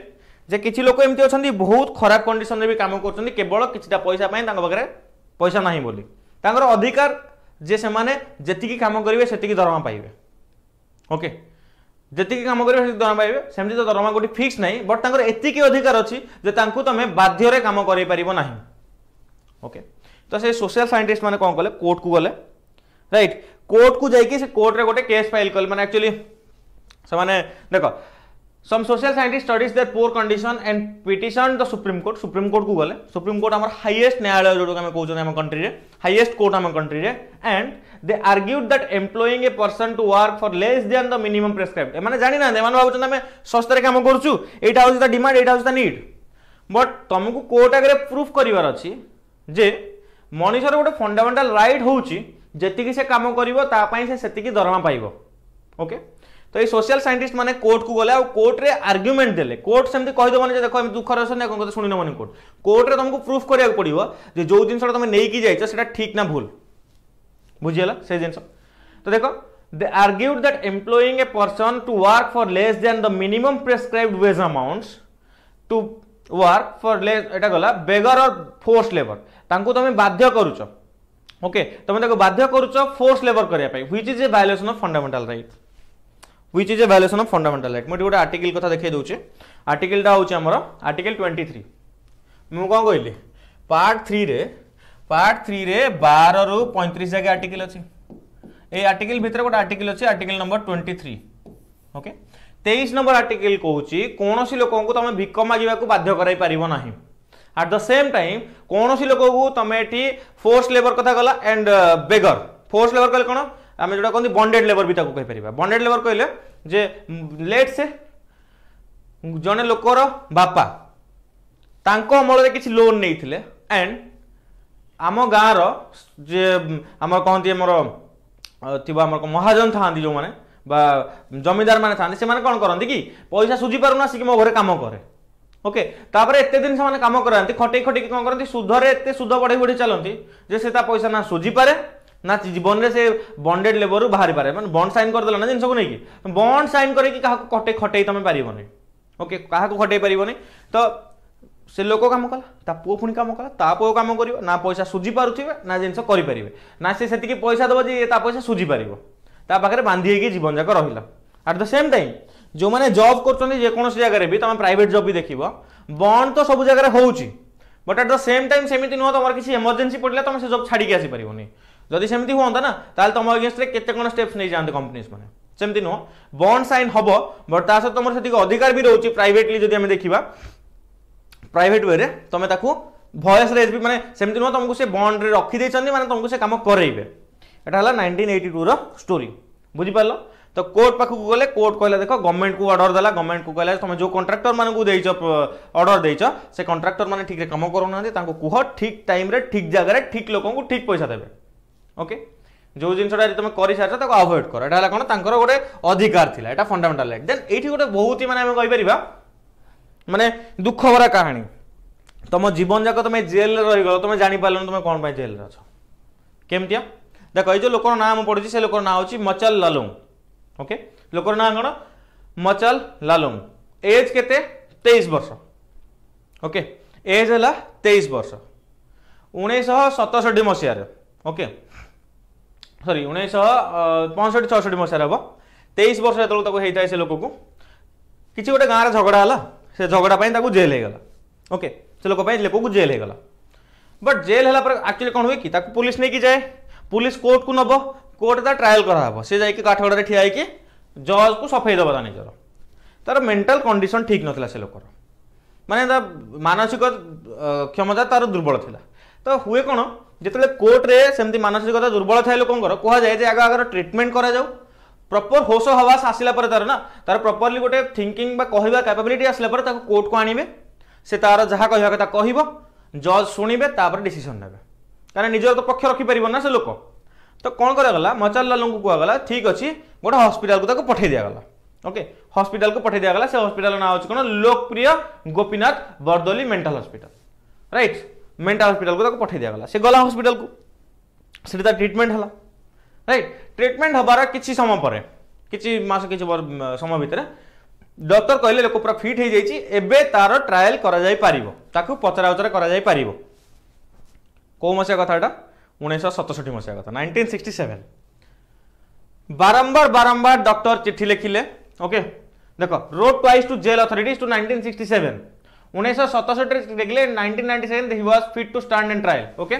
ଯେ କିଛି ଲୋକ ଏମିତି ଅଛନ୍ତି ବହୁତ ଖରାପ କଣ୍ଡିସନ୍ରେ ବି କାମ କରୁଛନ୍ତି କେବଳ କିଛିଟା ପଇସା ପାଇଁ ତାଙ୍କ ପାଖରେ ପଇସା ନାହିଁ ବୋଲି ତାଙ୍କର ଅଧିକାର ଯେ ସେମାନେ ଯେତିକି କାମ କରିବେ ସେତିକି ଦରମା ପାଇବେ ଓକେ ଯେତିକି କାମ କରିବେ ସେତିକି ଦରମା ପାଇବେ ସେମିତି ତ ଦରମା ଗୋଟେ ଫିକ୍ସ ନାହିଁ ବଟ୍ ତାଙ୍କର ଏତିକି ଅଧିକାର ଅଛି ଯେ ତାଙ୍କୁ ତୁମେ ବାଧ୍ୟରେ କାମ କରାଇପାରିବ ନାହିଁ ଓକେ ତ ସେ ସୋସିଆଲ ସାଇଣ୍ଟିଷ୍ଟ ମାନେ କ'ଣ କଲେ କୋର୍ଟକୁ ଗଲେ ରାଇଟ୍ कोर्ट ଯାଇକି ସେ କୋର୍ଟରେ ଗୋଟେ କେସ୍ ଫାଇଲ୍ କଲେ ମାନେ ଆକ୍ଚୁଆଲି ସେମାନେ ଦେଖ some social scientist studies their poor condition and petition the supreme court supreme court को गले सुप्रीम कोर्ट आम हाइएस्ट न्यायालय जो कौन आम कंट्री में हाइएस्ट कोर्ट आम कंट्री में and they argued that employing a person to work for less than the minimum prescribe एम जानी ना भाव आम शस्तार कम करूँ यहाँ हूँ डिमांड यहाँ हूँ निड बट तुमको कोर्ट आगे प्रूफ करार अच्छे जे गोटे फंडामेटाल रईट हूँ ଯେତିକି ସେ କାମ କରିବ ତା ପାଇଁ ସେ ସେତିକି ଦରମା ପାଇବ ଓକେ ତ ଏଇ ସୋସିଆଲ୍ ସାଇଣ୍ଟିଷ୍ଟ ମାନେ କୋର୍ଟକୁ ଗଲେ ଆଉ କୋର୍ଟରେ ଆର୍ଗ୍ୟୁମେଣ୍ଟ ଦେଲେ କୋର୍ଟ ସେମିତି କହିଦେବନି ଯେ ଦେଖ ଏମିତି ଦୁଃଖରେ ଅଛନ୍ତି କ'ଣ କଥା ଶୁଣିନେବନି କୋର୍ଟ କୋର୍ଟରେ ତୁମକୁ ପ୍ରୁଫ୍ କରିବାକୁ ପଡ଼ିବ ଯେ ଯେଉଁ ଜିନିଷଟା ତୁମେ ନେଇକି ଯାଇଛ ସେଇଟା ଠିକ୍ ନା ଭୁଲ ବୁଝିଗଲା ସେ ଜିନିଷ ତ ଦେଖ They argued that employing a person to work for less than the minimum prescribed wage amounts to work for less এটা গলা beggar or forced labor তাঙ্কু তুমি বাধ্য করুছো ওকে তুমি তাকে বাধ্য করুছ ফোর্স লেবর করা which is a violation of fundamental right which is a violation of fundamental right মু গোটে আর্টিকল কথা দেখাই দেছি আর্টিকলটা হচ্ছে আমার আর্টিকল টোয়েন্টি থ্রি মু কম কহিলি পার্ট থ্রিরে পার্ট থ্রিরে বার রু পঁয়ত্রিশ জায়গা আর্টিকল অছি এই আর্টিকল ভিতরে গোটে আর্টিকল অছি article number twenty three okay তেইশ নম্বর আর্টিকল কৌছি কোণী লোক তুমি ভিক মাগিবা বাধ্য করাই পারিব না ଆଟ୍ ଦ ସେମ୍ ଟାଇମ୍ କୌଣସି ଲୋକକୁ ତମେ ଏଠି ଫୋର୍ସ ଲେବର କଥା କଲା ଆଣ୍ଡ ବେଗର ଫୋର୍ସ ଲେବର କହିଲେ କ'ଣ ଆମେ ଯେଉଁଟା କହନ୍ତି ବଣ୍ଡେଡ଼ ଲେବର ବି ତାକୁ କହିପାରିବା ବଣ୍ଡେଡ଼ ଲେବର କହିଲେ ଯେ ଲେଟ୍ ସେ ଜଣେ ଲୋକର ବାପା ତାଙ୍କ ଅମଳରେ କିଛି ଲୋନ୍ ନେଇଥିଲେ ଆଣ୍ଡ ଆମ ଗାଁର ଯେ ଆମର କହନ୍ତି ଆମର ଥିବା ଆମର ମହାଜନ ଥାଆନ୍ତି ଯେଉଁମାନେ বা জমিদার মানে থাকে সে কম করতে কি পয়সা সুঝি পু না সে মো ঘরে কাম করে ওকে তাপরে এতে দিন সে কাম করতে খটাই খটাই কম করতে সুধরে এত সুধ বড়াই বড়াই চালতি যে সে তা পয়সা না সুঝিপারে না জীবনরে সে বন্ডেড লেবর বাহারি পারে মানে বন্ড সাইন করেদেল না জিনিসকে নেই বন্ড সাইন করি কাহকু খটাই খটাই তুমি পারিবনি ওকে কাহকু খটাই পারিবনি তো সে লোক কাম কলা তা পুয়া পুঁ কাম কলা তা পুয়া কাম করব না পয়সা সুঝি পুথিবে না জিনিস করে পারে না সে সেটি পয়সা দেব যে তা পয়সা সুঝি পার তা পাখে বাঁধি হয়ে জীবনযাক রহলা আট দ সেম টাইম जो मैंने जब करछन जगह भी तुम प्राइट जब भी देख बॉन्ड तो सब जगह हो but at the same time सेमिति नुह तुम किसी इमरजेंसी पड़े तुम से जब छाड़ी आसी पारनि जदि सेम हाँ ना ताल तुम अगेन्स्टे केते कोन स्टेप्स नहीं जाते कंपनीज मैंने सेमती नुह बंड सैन हम बट ता सहित तुम से अधिकार भी रोचे प्राइटली जब देखा प्राइट वे तुम भयस रेज भी मैंने सेमती नुह तुमको से बॉन्ड रखी मैंने तुमको से कम करेंगे यहाँ है नाइंटीन एट्टी टूर स्टोरी बुझीपार ତ କୋର୍ଟ ପାଖକୁ ଗଲେ କୋର୍ଟ କହିଲା ଦେଖ ଗଭର୍ଣ୍ଣମେଣ୍ଟକୁ ଅର୍ଡ଼ର ଦେଲା ଗଭର୍ଣ୍ଣମେଣ୍ଟକୁ କହିଲା ତୁମେ ଯେଉଁ କଣ୍ଟ୍ରାକ୍ଟରମାନଙ୍କୁ ଦେଇଛ ଅର୍ଡ଼ର ଦେଇଛ ସେ କଣ୍ଟ୍ରାକ୍ଟରମାନେ ଠିକ୍ରେ କାମ କରୁନାହାନ୍ତି ତାଙ୍କୁ କୁହ ଠିକ୍ ଟାଇମ୍ରେ ଠିକ୍ ଜାଗାରେ ଠିକ୍ ଲୋକଙ୍କୁ ଠିକ୍ ପଇସା ଦେବେ ଓକେ ଯେଉଁ ଜିନିଷଟା ଯଦି ତୁମେ କରିସାରିଛ ତାକୁ ଆଭଏଡ଼୍ କର ଏଇଟା ହେଲା କ'ଣ ତାଙ୍କର ଗୋଟେ ଅଧିକାର ଥିଲା ଏଇଟା ଫଣ୍ଡାମେଣ୍ଟାଲ୍ ରାଇଟ୍ ଦେନ୍ ଏଇଠି ଗୋଟେ ବହୁତ ମାନେ ଆମେ କହିପାରିବା ମାନେ ଦୁଃଖ କାହାଣୀ ତୁମ ଜୀବନଯାକ ତୁମେ ଜେଲ୍ରେ ରହିଗଲ ତୁମେ ଜାଣିପାରିଲନି ତୁମେ କ'ଣ ପାଇଁ ଜେଲ୍ରେ ଅଛ କେମିତିଆ ଦେଖ ଏଇ ଯେଉଁ ଲୋକର ନାଁ ମୁଁ ପଢ଼ୁଛି ସେ ଲୋକର ନାଁ ହେଉଛି ମଚାଲ ଲଲୁଙ୍ଗ ओके लोकर ना कौन मचल लालुंग एज के तेईस वर्ष ओके एज है तेईस वर्ष उन्नीस सतसठी मसीहार ओके सरी उन्नीस पचसठ छठी मसीह हम तेईस वर्ष जो होता है से लोक को किसी गोटे गाँव झगड़ा है से झगड़ा जेल होगा ओके से लोक लोक को जेल होगा बट जेल है एक्चुअली कौन हुए कि पुलिस नहीं कि जाए पुलिस कोर्ट को नब କୋର୍ଟ ତା ଟ୍ରାଏଲ୍ କରାହେବ ସେ ଯାଇକି କାଠଗଡ଼ାରେ ଠିଆ ହେଇକି ଜଜ୍କୁ ସଫେଇ ଦେବ ତା ନିଜର ତାର ମେଣ୍ଟାଲ କଣ୍ଡିସନ୍ ଠିକ୍ ନଥିଲା ସେ ଲୋକର ମାନେ ତା ମାନସିକ କ୍ଷମତା ତାର ଦୁର୍ବଳ ଥିଲା ତ ହୁଏ କ'ଣ ଯେତେବେଳେ କୋର୍ଟରେ ସେମିତି ମାନସିକତା ଦୁର୍ବଳ ଥାଏ ଲୋକଙ୍କର କୁହାଯାଏ ଯେ ଆଗ ଆଗର ଟ୍ରିଟମେଣ୍ଟ କରାଯାଉ ପ୍ରପର ହୋସ ହବାସ ଆସିଲା ପରେ ତାର ନା ତାର ପ୍ରପରଲି ଗୋଟେ ଥିଙ୍କିଙ୍ଗ ବା କହିବା କ୍ୟାପାବିଲିଟି ଆସିଲା ପରେ ତାକୁ କୋର୍ଟକୁ ଆଣିବେ ସେ ତାର ଯାହା କହିବା କଥା କହିବ ଜଜ୍ ଶୁଣିବେ ତାପରେ ଡିସିସନ୍ ନେବେ କାରଣ ନିଜର ତ ପକ୍ଷ ରଖିପାରିବ ନା ସେ ଲୋକ तो कौन मचाल लाल को कहगला ठीक अच्छे गोटे हस्पिटाल को पठे दिगला ओके हस्पिटाल को पठे दिगला से हस्पिटाल ना हूँ कौन लोकप्रिय Gopinath Bordoloi mental hospital right mental hospital को पठे दिगला से गला हस्पिटाल को से ट्रिटमेंट है रईट ट्रिटमेंट हबार किसी समय पर किसी मस कि समय भितर डॉक्टर कहले लोक पूरा फिट हो जाए तार ट्राएल कर पचरा उचरा कर कौ मसीहा कथा उतष्टि मसीहा कथ नाइंटीन सिक्सटी सेवेन बारंबार बारंबार डक्टर चिठी लिखिले ओके देख wrote twice to jail authority to nineteen sixty seven उन्नीस सतसठ देखिले nineteen ninety seven was fit to stand and trial okay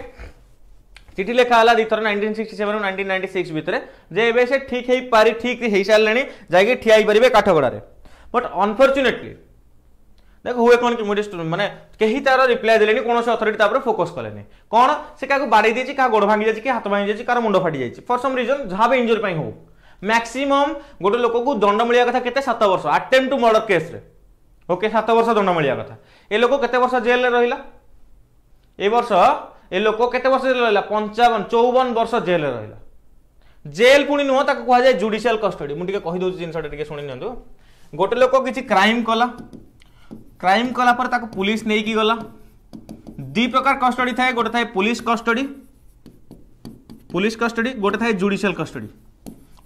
चिठी लिखा दी थर nineteen sixty seven nineteen ninety six भितर जे एवं से ठीक हो पारे ठीक हो सारे जाइए ठिया पारे काठगड़े बट अनफर्चुनेटली ଦେଖ ହୁଏ କ'ଣ କି ମିଡ଼ିଲ ମାନେ କେହି ତାର ରିପ୍ଲାଏ ଦେଲେନି କୌଣସି ଅଥରିଟି ତା ଉପରେ ଫୋକସ୍ କଲେନି କ'ଣ ସେ କାହାକୁ ବାଡ଼େଇ ଦେଇଛି କାହା ଗୋଡ଼ ଭାଙ୍ଗି ଯାଇଛି କି ହାତ ଭାଙ୍ଗି ଯାଇଛି କାହାର ମୁଣ୍ଡ ଫାଟି ଯାଇଛି ଫର୍ ସମ୍ ରିଜନ୍ ଯାହା ବି ଇଞ୍ଜୁରି ପାଇଁ ହଉ ମ୍ୟାକ୍ସିମମ୍ ଗୋଟେ ଲୋକକୁ ଦଣ୍ଡ ମିଳିବା କଥା କେତେ ସାତ ବର୍ଷ ଆଟେମ୍ପ ଟୁ ମର୍ଡର କେସ୍ରେ ଓକେ ସାତ ବର୍ଷ ଦଣ୍ଡ ମିଳିବା କଥା ଏ ଲୋକ କେତେ ବର୍ଷ ଜେଲ୍ରେ ରହିଲା ଏ ବର୍ଷ ଏ ଲୋକ କେତେ ବର୍ଷ ଜେଲ୍ରେ ରହିଲା ପଞ୍ଚାବନ ଚଉବନ ବର୍ଷ ଜେଲ୍ରେ ରହିଲା ଜେଲ୍ ପୁଣି ନୁହଁ ତାକୁ କୁହାଯାଏ ଜୁଡ଼ିସିଆଲ କଷ୍ଟଡି ମୁଁ ଟିକେ କହିଦେଉଛି ଜିନିଷଟା ଟିକେ ଶୁଣି ନିଅନ୍ତୁ ଗୋଟେ ଲୋକ କିଛି କ୍ରାଇମ୍ କଲା ক্রাইম কলাপরে তাকে পুলিশ নেইকি গলা দুই প্রকার কষ্টডি থাকে গোটে থাকে পুলিশ কষ্টডি পুলিশ কষ্টডি গোটে থাকে জুডিশিয়াল কষ্টডি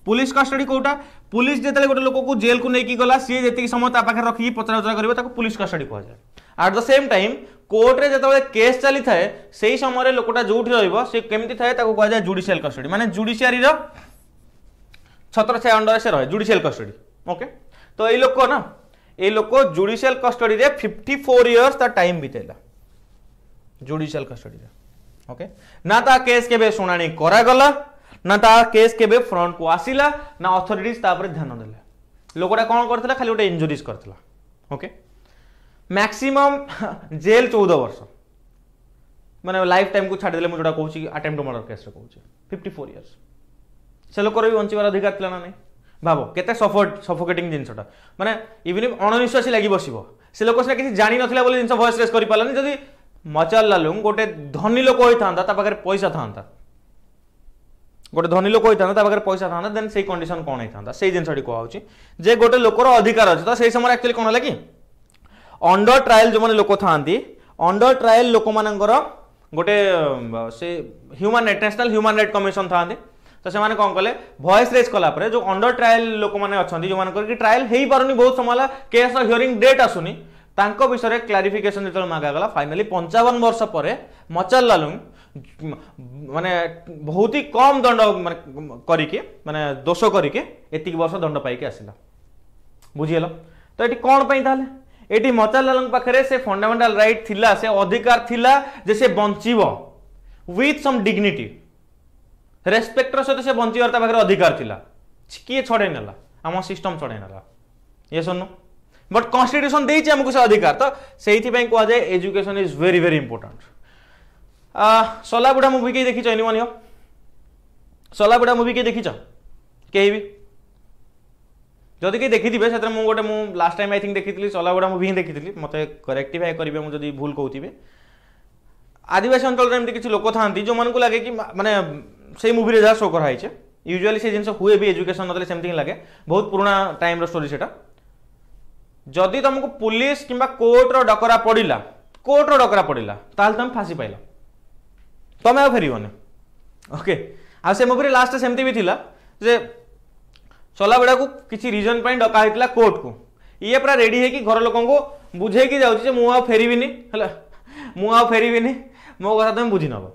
পুলিশ কষ্টডি কোটা পুলিশ যেতলে গোটে লোককে জেলকু নেইকি গলা সি যেতে সময় তা পাখে রাখি পচরা উচরা করবে তাকে পুলিশ কষ্টডি কুহযায় আট দ সেম টাইম কোর্টরে যেতবে কেস চালি থাকে সেই সময় লোকটা যেউঠি রহব সে কেমতি থাকে তাকে কুহযায় জুডিশিয়াল কষ্টডি মানে জুডিশিয়ারির ছত্রছায়া অন্ডারে সে রহে জুডিশিয়াল কষ্টডি ওকে তো এই লোক না जुडिशियल कस्टडी रे फोर इयर्स टाइम बीतला जुडिशियल कस्टडी ओके ना ता केस केबे सुनाणी करा केस केबे फ्रंट को आसला ना अथॉरिटीज ता पर ध्यान देले लोकडा कोन करथला खाली ओटे इंजरीज करथला ओके मैक्सिमम जेल चौदह वर्ष माने लाइफ टाइम को छाड़ देले मु अटेम्प्ट मर्डर केस रे कहू छी इयर्स से लोक भी वंचिवार अधिकार थला ना नै ভাব কেতে সফোট সফোকেটিং জিনিসটা মানে ইভেন ইফ অণনিশ্বাসী লাগি বসব সে লোক সিনা কিছু জানি নথিলা বলে জিনিস ভয়েস রেস করে পালানি যদি মচাল লালু গোটে ধনী লোক হয়ে থাকে তা পাখে পয়সা থাকে গোটে ধনী লোক হয়ে থাকে তা পাখে পয়সা থাকে দেন সেই কন্ডিশন কোণ হয়ে থাকে সেই জিনিসটি কুহাচ্ছে যে গোটে লোকর অধিকার আছে তা সেই সময় একচুয়ালি কোণ হল কি অন্ডর ট্রায়াল যে লোক থাকে অন্ডর ট্রায়াল লোক গোটে সে human right national human right commission থাকে ତ ସେମାନେ କ'ଣ କଲେ ଭଏସ୍ ରେଜ୍ କଲା ପରେ ଯେଉଁ ଅଣ୍ଡର ଟ୍ରାଏଲ୍ ଲୋକମାନେ ଅଛନ୍ତି ଯେଉଁମାନଙ୍କର କି ଟ୍ରାଏଲ୍ ହେଇପାରୁନି ବହୁତ ସମୟ ହେଲା କେସ୍ର ହିୟରିଂ ଡେଟ୍ ଆସୁନି ତାଙ୍କ ବିଷୟରେ କ୍ଲାରିଫିକେସନ୍ ଯେତେବେଳେ ମାଗାଗଲା ଫାଇନାଲି ପଞ୍ଚାବନ ବର୍ଷ ପରେ ମଚାରଲାଲୁଙ୍ଗ ମାନେ ବହୁତ ହି କମ୍ ଦଣ୍ଡ ମାନେ କରିକି ମାନେ ଦୋଷ କରିକି ଏତିକି ବର୍ଷ ଦଣ୍ଡ ପାଇକି ଆସିଲା ବୁଝିଗଲ ତ ଏଠି କ'ଣ ପାଇଁ ତାହେଲେ ଏଠି ମଚାରଲାଲଙ୍କ ପାଖରେ ସେ ଫଣ୍ଡାମେଣ୍ଟାଲ ରାଇଟ୍ ଥିଲା ସେ ଅଧିକାର ଥିଲା ଯେ ସେ ବଞ୍ଚିବ ୱିଥ୍ ସମ୍ ଡିଗ୍ନିଟି रेस्पेक्टर सहित से बंचार पाखे अधिकार किए छड़े नाला आम सिम छड़े नाला ये सुनु बट कन्स्टिट्यूशन देखो से अधिकार तो से कहुए education is very very important सलाबुढ़ा मुवि कहीं देखी एनी मन सलाबुढ़ा मुवि कहीं देखी कहीं भी जदि कहीं देखी थे मुझे गोटे मुझे लास्ट टाइम आई थिंक देखी थी सलाबुढ़ा मुवि ही देखी थी मत करेक्टिफाए करेंगे मुझे भूल कहते आदिवासी अंचल किसी लोक था जो मूँ लगे कि मानने সেই মুভিরে যা শো করা হয়েছে ୟୁଜୁଆଲି ସେ ଜିନିଷ ହୁଏ ବି ଏଜୁକେସନ୍ ନଦେଲେ ସେମିତି ହିଁ ଲାଗେ ବହୁତ ପୁରୁଣା ଟାଇମ୍ର ଷ୍ଟୋରି ସେଇଟା ଯଦି ତୁମକୁ ପୁଲିସ କିମ୍ବା କୋର୍ଟର ଡକରା ପଡ଼ିଲା କୋର୍ଟର ଡକରା ପଡ଼ିଲା ତାହେଲେ ତୁମେ ଫାଶୀ ପାଇଲ ତୁମେ ଆଉ ଫେରିବନି ଓକେ ଆଉ ସେ ମୁଭିରେ ଲାଷ୍ଟରେ ସେମିତି ବି ଥିଲା ଯେ ସଲାବେଡ଼ାକୁ କିଛି ରିଜନ୍ ପାଇଁ ଡକା ହେଇଥିଲା କୋର୍ଟକୁ ଇଏ ପୁରା ରେଡ଼ି ହେଇକି ଘର ଲୋକଙ୍କୁ ବୁଝେଇକି ଯାଉଛି ଯେ ମୁଁ ଆଉ ଫେରିବିନି ହେଲା ମୁଁ ଆଉ ଫେରିବିନି ମୋ କଥା ତୁମେ ବୁଝିନେବ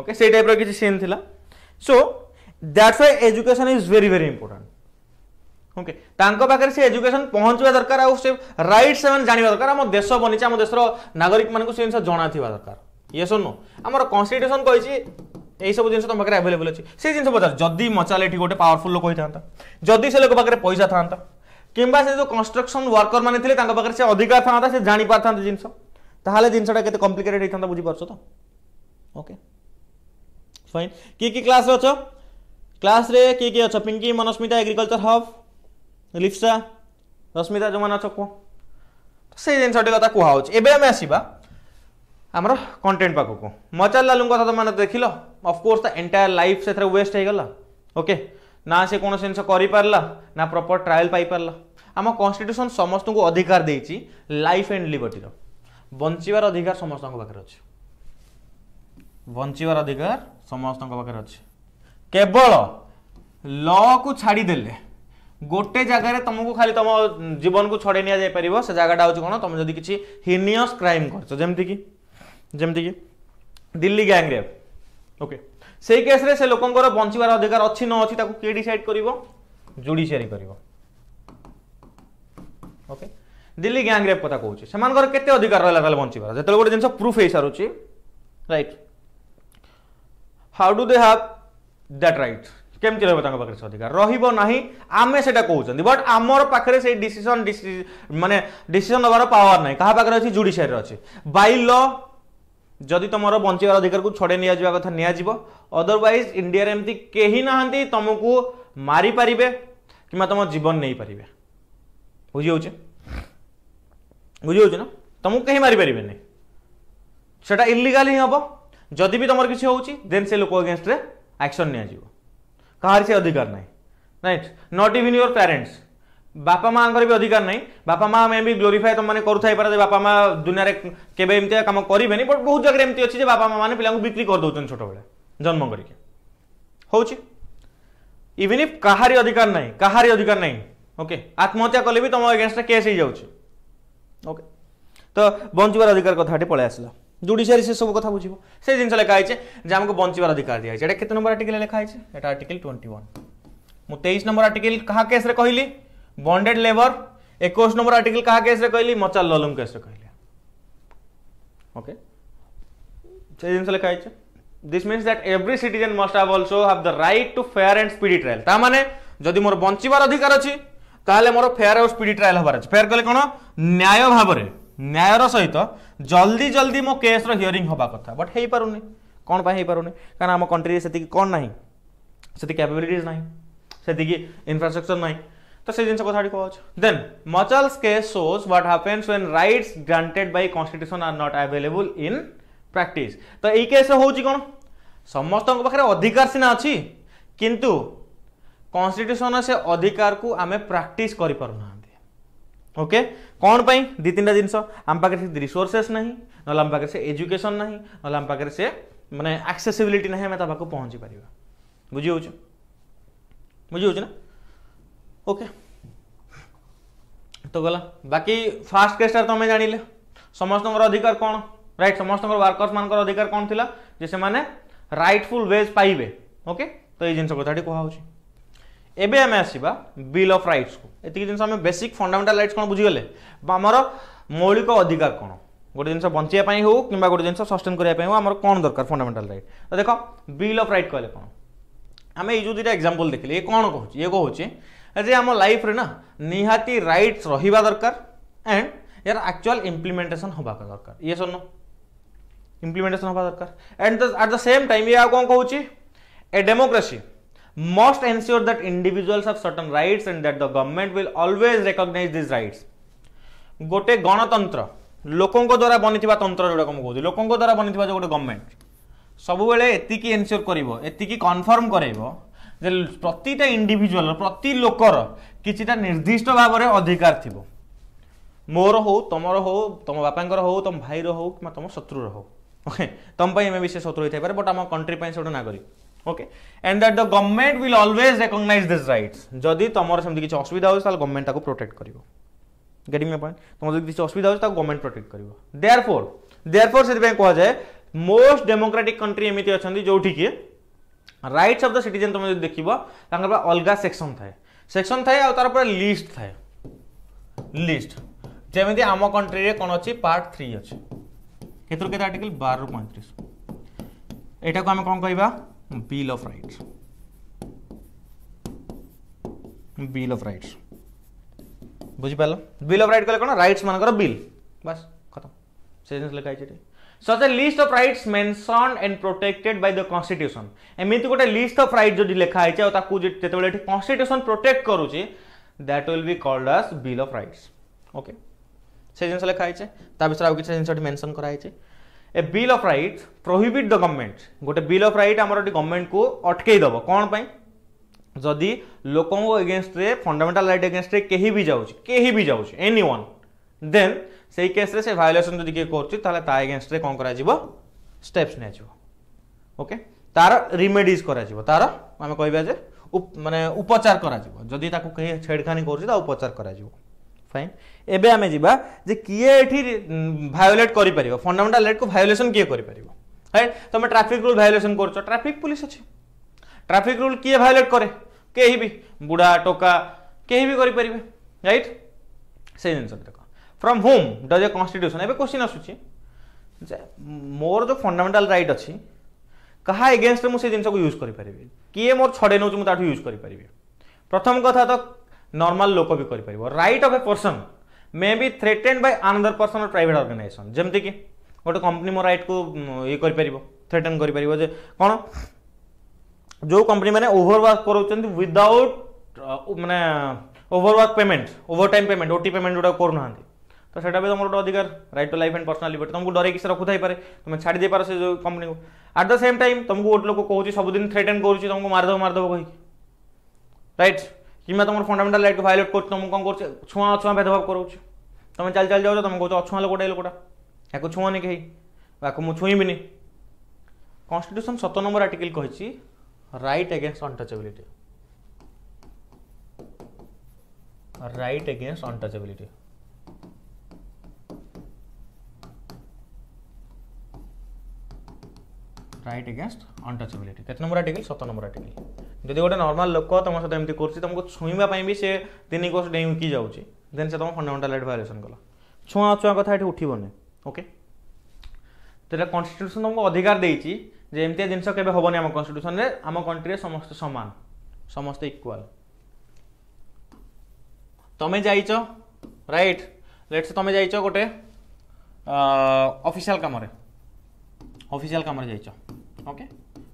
ଓକେ ସେଇ ଟାଇପ୍ର କିଛି ସିନ୍ ଥିଲା So that's why education is very very important. Okay तांको पाखरे से एजुकेशन पहुंचवा दरकार आ से राइट्स से जानिबा दरकार हम देश बनिचे हम देशर नागरिक मानक से जिन जना थिबा दरकार यस और नो हमर कॉन्स्टिट्यूशन कहि এই সব জিনিস তোমার পাখে আভেলেবল অছি সেই জিনিস পচার যদি মচাল এটি গোটে পাওয়ারফুল লোক হয়ে থাকে যদি সে লোক পাখে পয়সা থাকে কিংবা সে যে কনস্ট্রকশন ওয়ার্কর মানে লে তাঁর পাখে সে অধিকার থাকে সে জাঁপারি জিনিস তাহলে জিনিসটা কেতে কম্প্লিকেটেড হয়ে থাকে বুঝিপারছ তো ওকে ফাইন কি কি ক্লাস অছ ক্লাস রে কি কি অছ পিঙ্কি মনস্মিতা এগ্রিকলচার হব লিপসা রশ্মিতা যে অছ কুহ সেই জিনিসটি কথা কুহাচ্ছে এবে আমি আসবা আমার কন্টেন্ট পাখক মচাল লালু কথা তোমার দেখিল অফকোর্স তা এন্টায়ার লাইফ সে ওয়েস্ট হয়ে গলা ওকে না সে কোণ জিনিস করে পারা না প্রপর ট্রায়াল পাই পারা আমার কনস্টিট্যুশন সমস্ত অধিকার দিয়েছি লাইফ এন্ড লিবর্টির বঞ্চবার অধিকার সমস্ত পাখে অছে ବଞ୍ଚିବାର ଅଧିକାର ସମସ୍ତଙ୍କ ପାଖରେ ଅଛି କେବଳ ଲକୁ ଛାଡ଼ିଦେଲେ ଗୋଟେ ଜାଗାରେ ତୁମକୁ ଖାଲି ତୁମ ଜୀବନକୁ ଛଡ଼େଇ ନିଆଯାଇପାରିବ ସେ ଜାଗାଟା ହେଉଛି କ'ଣ ତୁମେ ଯଦି କିଛି ହିନିୟସ୍ କ୍ରାଇମ୍ କରିଛ ଯେମିତିକି ଯେମିତିକି ଦିଲ୍ଲୀ ଗ୍ୟାଙ୍ଗ ରେପ୍ ଓକେ ସେଇ କେସ୍ରେ ସେ ଲୋକଙ୍କର ବଞ୍ଚିବାର ଅଧିକାର ଅଛି ନ ଅଛି ତାକୁ କିଏ ଡିସାଇଡ୍ କରିବ ଜୁଡ଼ିସିଆରି କରିବ ଓକେ দিল্লি গ্যাং রেপ কথা কৌছি সেমানকর কেতে অধিকার রহলা তাহলে বঞ্চিবার যেতবে গোটে জিনিস প্রুফ হয়ে সারুছি right how do they have that right কেমতি রহব তাঁর পাখে সে অধিকার রহব না আমি সেটা কৌন বট আমার পাখে সেই ডিসিশন মানে ডিসিশন নেবার পাওয়ার নাই কাহা পাখে অনেক জুডিসিয়ারি অছে বাই ল যদি তোমার বঞ্চার অধিকার ছড়াই নিয়ে যাওয়া কথা নিয়ে যাব অদরওয়াইজ ইন্ডিয়ার এমতি কেহি না তুমি মারিপারে কিংবা তোমার জীবন নিয়ে পারে বুঝি হচ্ছে বুঝি হচ্ছে না তুমি কেহি মারিপারে সেটা ইলিগাল হি হব ଯଦି ବି ତୁମର କିଛି ହେଉଛି ଦେନ୍ ସେ ଲୋକ ଏଗେନଷ୍ଟରେ ଆକ୍ସନ୍ ନିଆଯିବ କାହାରି ସେ ଅଧିକାର ନାହିଁ right not even your parents ବାପା ମାଆଙ୍କର ବି ଅଧିକାର ନାହିଁ ବାପା ମା' ମେ ବି ଗ୍ଲୋରିଫାଏ ତୁମମାନେ କରୁଥାଇପାର ଯେ ବାପା ମା' ଦୁନିଆରେ କେବେ ଏମିତିଆ କାମ କରିବେନି ବଟ୍ ବହୁତ ଜାଗାରେ ଏମିତି ଅଛି ଯେ ବାପା ମା' ମାନେ ପିଲାଙ୍କୁ ବିକ୍ରି କରିଦେଉଛନ୍ତି ଛୋଟବେଳେ ଜନ୍ମ କରିକି ହେଉଛି ଇଭିନ୍ ଇଫ୍ କାହାରି ଅଧିକାର ନାହିଁ କାହାରି ଅଧିକାର ନାହିଁ ଓକେ ଆତ୍ମହତ୍ୟା କଲେ ବି ତୁମ ଏଗେନଷ୍ଟରେ କେସ୍ ହେଇଯାଉଛି ଓକେ ତ ବଞ୍ଚିବାର ଅଧିକାର କଥାଟି ପଳେଇ ଆସିଲା জুডিশিয়ারি সেসব কথা বুঝব সেই জিনিস লেখা হয়েছে যে আমাকে বঞ্চবার অধিকার দিয়া হয়েছে এটা কত নম্বর আর্টিকেল লেখা হয়েছে এটা আর্টিকেল টোয়েন্টি ওয়ান মু তেইশ নম্বর আর্টিকেল কাহা কেস্রে কহিলি বন্ডেড লেবর একুশ নম্বর আর্টিকেল কাহা কেস্রে কহিলি মচাল ললুম কেস্রে কহিলি ওকে সেই জিনিস লেখা হয়েছে this means that every citizen must have also have the right to fair and speedy trial তার মানে যদি মোর বঞ্চবার অধিকার অছি তাহলে মোর ফেয়ার আউ স্পিডি ট্রায়াল হবার আছে ফেয়ার কলে কোণ ন্যায় ভাবরে ন্যায়র সহিত ଜଲ୍ଦି ଜଲ୍ଦି ମୋ କେସ୍ର ହିୟରିଂ ହେବା କଥା ବଟ୍ ହେଇପାରୁନି କ'ଣ ପାଇଁ ହେଇପାରୁନି କାରଣ ଆମ କଣ୍ଟ୍ରିରେ ସେତିକି କ'ଣ ନାହିଁ ସେତିକି କ୍ୟାପେବିଲିଟିଜ୍ ନାହିଁ ସେତିକି ଇନଫ୍ରାଷ୍ଟ୍ରକ୍ଚର୍ ନାହିଁ ତ ସେ ଜିନିଷ କଥା କୁହାଯାଉଛି ଦେନ୍ ମଚଲ୍ସ case shows what happens when rights granted by constitution are not available in practice ତ ଏଇ କେସ୍ରେ ହେଉଛି କ'ଣ ସମସ୍ତଙ୍କ ପାଖରେ ଅଧିକାର ସିନା ଅଛି କିନ୍ତୁ କନଷ୍ଟିଟ୍ୟୁସନ୍ର ସେ ଅଧିକାରକୁ ଆମେ ପ୍ରାକ୍ଟିସ୍ କରିପାରୁନାହାନ୍ତି ओके कौन पर दी तीन जिनस आम पाखे रिसोर्सेस ना ना आम पाखे से एजुकेशन ना ना आम पाखे से मैंने आक्सेसिबिलिटी ना आम पाक पहुँची पार बुझी हो बुझी ना ओके तो गला बाकी फास्ट केस तुम जान समस्त अधिकार कौन रईट समस्त वर्कर्स मान अधिकार कौन थी जे से रईटफुल वेज पाइबे ओके तो ये जिन कथी कहूँ एबे हमें आसीबा बिल ऑफ राइट्स को एतिक जिन समय बेसिक फंडामेंटल राइट्स कोन बुझी गेले बा हमर मौलिक अधिकार कोन गोटे जिन बचा हो कि गोटे जिन सस्टेन करने आम कौन दरकार फंडामेटाल रईट तो देख बिल अफ रईट कहे कौन आम ये दुटा एक्जामपल देखे ये कौन कह जे आम लाइफ रे ना निहाती रईट्स रहा दरकार एंड यार आकचुआल इम्प्लीमेंटेसन हवा दरकार ये सर इम्प्लीमेंटेसन हवा दरकार and at the same time ये आ कौन कहे a democracy must ensure that individuals have certain rights and that the government will always recognize these rights ଗୋଟେ ଗଣତନ୍ତ୍ର ଲୋକଙ୍କ ଦ୍ୱାରା ବନିଥିବା ତନ୍ତ୍ର ଯେଉଁଟାକୁ ମୁଁ କହୁଛି ଲୋକଙ୍କ ଦ୍ୱାରା ବନିଥିବା ଯେଉଁ ଗୋଟେ ଗଭର୍ଣ୍ଣମେଣ୍ଟ ସବୁବେଳେ ଏତିକି ଏନସିଓର କରିବ ଏତିକି କନଫର୍ମ କରାଇବ ଯେ ପ୍ରତିଟା ଇଣ୍ଡିଭିଜୁଆଲ ପ୍ରତି ଲୋକର କିଛିଟା ନିର୍ଦ୍ଦିଷ୍ଟ ଭାବରେ ଅଧିକାର ଥିବ ମୋର ହଉ ତମର ହଉ ତମ ବାପାଙ୍କର ହଉ ତମ ଭାଇର ହଉ କିମ୍ବା ତମ ଶତ୍ରୁର ହଉ ଓକେ ତମ ପାଇଁ ଆମେ ବି ସେ ଶତ୍ରୁ ହେଇଥାଇପାରେ ବଟ୍ ଆମ କଣ୍ଟ୍ରି ପାଇଁ ସେ ଗୋଟେ ନାଗରିକ okay and that the government will always recognize this rights जदि तुम सेमती किसी असुविधा हो ताले गवर्नमेंट ताको प्रोटेक्ट करिवो गेटिंग माय पॉइंट तुम जदि किसी असुविधा हो ताको गवर्नमेंट प्रोटेक्ट करिवो देयरफॉर देयरफॉर सेति पे कह जाए मोस्ट डेमोक्रेटिक कंट्री एमिति अछंती जोठी कि राइट्स ऑफ द सिटीजन तुम जदि देखिबो तांकर पर अलगा सेक्शन थाए सेक्शन थाए आ तार पर लिस्ट थाए लिस्ट जेमति आम कंट्री रे कोन अछि पार्ट 3 अछि केतरु केते आर्टिकल 12 रु 35 एटा को हम कोन कहबा bill of rights bill of rights বুঝিপাল বিল অফ রাইট কলে কোণ রাইটস মানকর বিল বাস খতম সে জিনিস লেখা হয়েছে এটি such a list of rights mention and protected by the constitution এমিতি গোটে লিস্ট অফ রাইট যদি লেখা হয়েছে আর তাকে যেতবে এটি কনস্টিট্যুশন প্রোটেক্ট করুছে that will be called as bill of rights okay সে জিনিস লেখা হয়েছে তা বিষয়ে আর কিছু জিনিস মেনসন করা হয়েছে a bill of rights prohibit the government गोटे बिल अफ रईट आम गवर्नमेंट को अटकई दब कौन पर जदि लोक एगेन्स्ट फंडामेटाल रईट एगेन्स्ट्रे कहीं भी जाऊँ भी जाऊँ एनी ओन देन से केस भायोलेसन जदि किए कर एगेन्स्ट कौन कर स्टेप्स निया ओके তার রিমেডিজ করা তার আমি কহবা যে মানে উপচার করা যদি তাকে फाइन एबे आमे जिबा जे किए एठी ये करि कर फंडामेंटल राइट को भायोलेसन किए करि कर तुम ट्रैफिक रूल भायोलेसन करछो ट्रैफिक पुलिस अछि ट्रैफिक रूल किए भायोलेट करे केही भी बुढ़ा टोका केही भी करि करें राइट से जिन देखो from home does a constitution एबे क्वेश्चन जे मोर जो फंडामेंटल राइट अछि कहा अच्छी मु से मुझे को यूज करि करें किए मोर छड़े नौ यूज करि करें प्रथम कथा तो নর্মাল লোক বি করিপার right of a person may be threatened by another person or private organisation যেমিকি গোটে কম্পানি মো রাইট কু ইয়ে করিপার থ্রেটেন করিপার যে কোণ যে কম্পানি মানে ওভরওয়ার্ক করছেন উইদাউট মানে overwork payment overtime payment OT payment যেটা করু না তো সেটা বি তোমার গোটে অধিকার right to life and personal liberty তোমাকে ডরাইকি সে রখুথাইপরে তুমি ছাড়ি দিয়ে পার সে যে কম্পানি আট দ সেম টাইম তোমাকে গোটে লোক কুচি সবুদিন থ্রেটেন করুছি তোমাকে মারিদেব মারিদেব কহিকি রাইট କିମ୍ବା ତୁମର ଫଣ୍ଡାମେଣ୍ଟାଲ ରାଇଟ୍କୁ ଭାଇଲେଟ୍ କରୁଛି ତୁମକୁ କ'ଣ କରୁଛି ଛୁଆଁ ଅଛୁଆଁ ଭେଦଭାବ କରାଉଛି ତୁମେ ଚାଲି ଚାଲି ଯାଉଛ ତୁମେ କହୁଛ ଅଛୁଆଁ ଲୋକଟା ଏ ଲୋକଟା ୟାକୁ ଛୁଅଁନି କେହି ୟାକୁ ମୁଁ ଛୁଇଁବିନି କନଷ୍ଟିଟ୍ୟୁସନ୍ ସତ ନମ୍ବର ଆର୍ଟିକଲ୍ କହିଛି right against untouchability right against untouchability right against untouchability কেতে নম্বর আর্টিকেল সত নম্বর আর্টিকেল যদি গোটে নর্মাল লোক তোমার সাথে এমতি করছি তোমাকে ছুঁয়া পাই সে তিনি কোষ ডেইকি যাচ্ছে দেন সে তোমার ফন্ডামেন্টাল রাইট ভায়োলেসন কল ছুঁয়া অছুঁয়া কথা এটি উঠবনি ওকে তো এটা কনস্টিট্যুশন তোমাকে অধিকার দিয়েছি যে এমতি জিনিস কেবে হবনি আমার কনস্টিট্যুশনরে আমার কন্ট্রিরে সমস্ত সমান সমস্ত ইকুয়াল তুমি যাইছ রাইট লেটস তুমি যাইছ গোটে অফিসিয়াল কামরে অফিসিয়াল কামরে যাইছ ওকে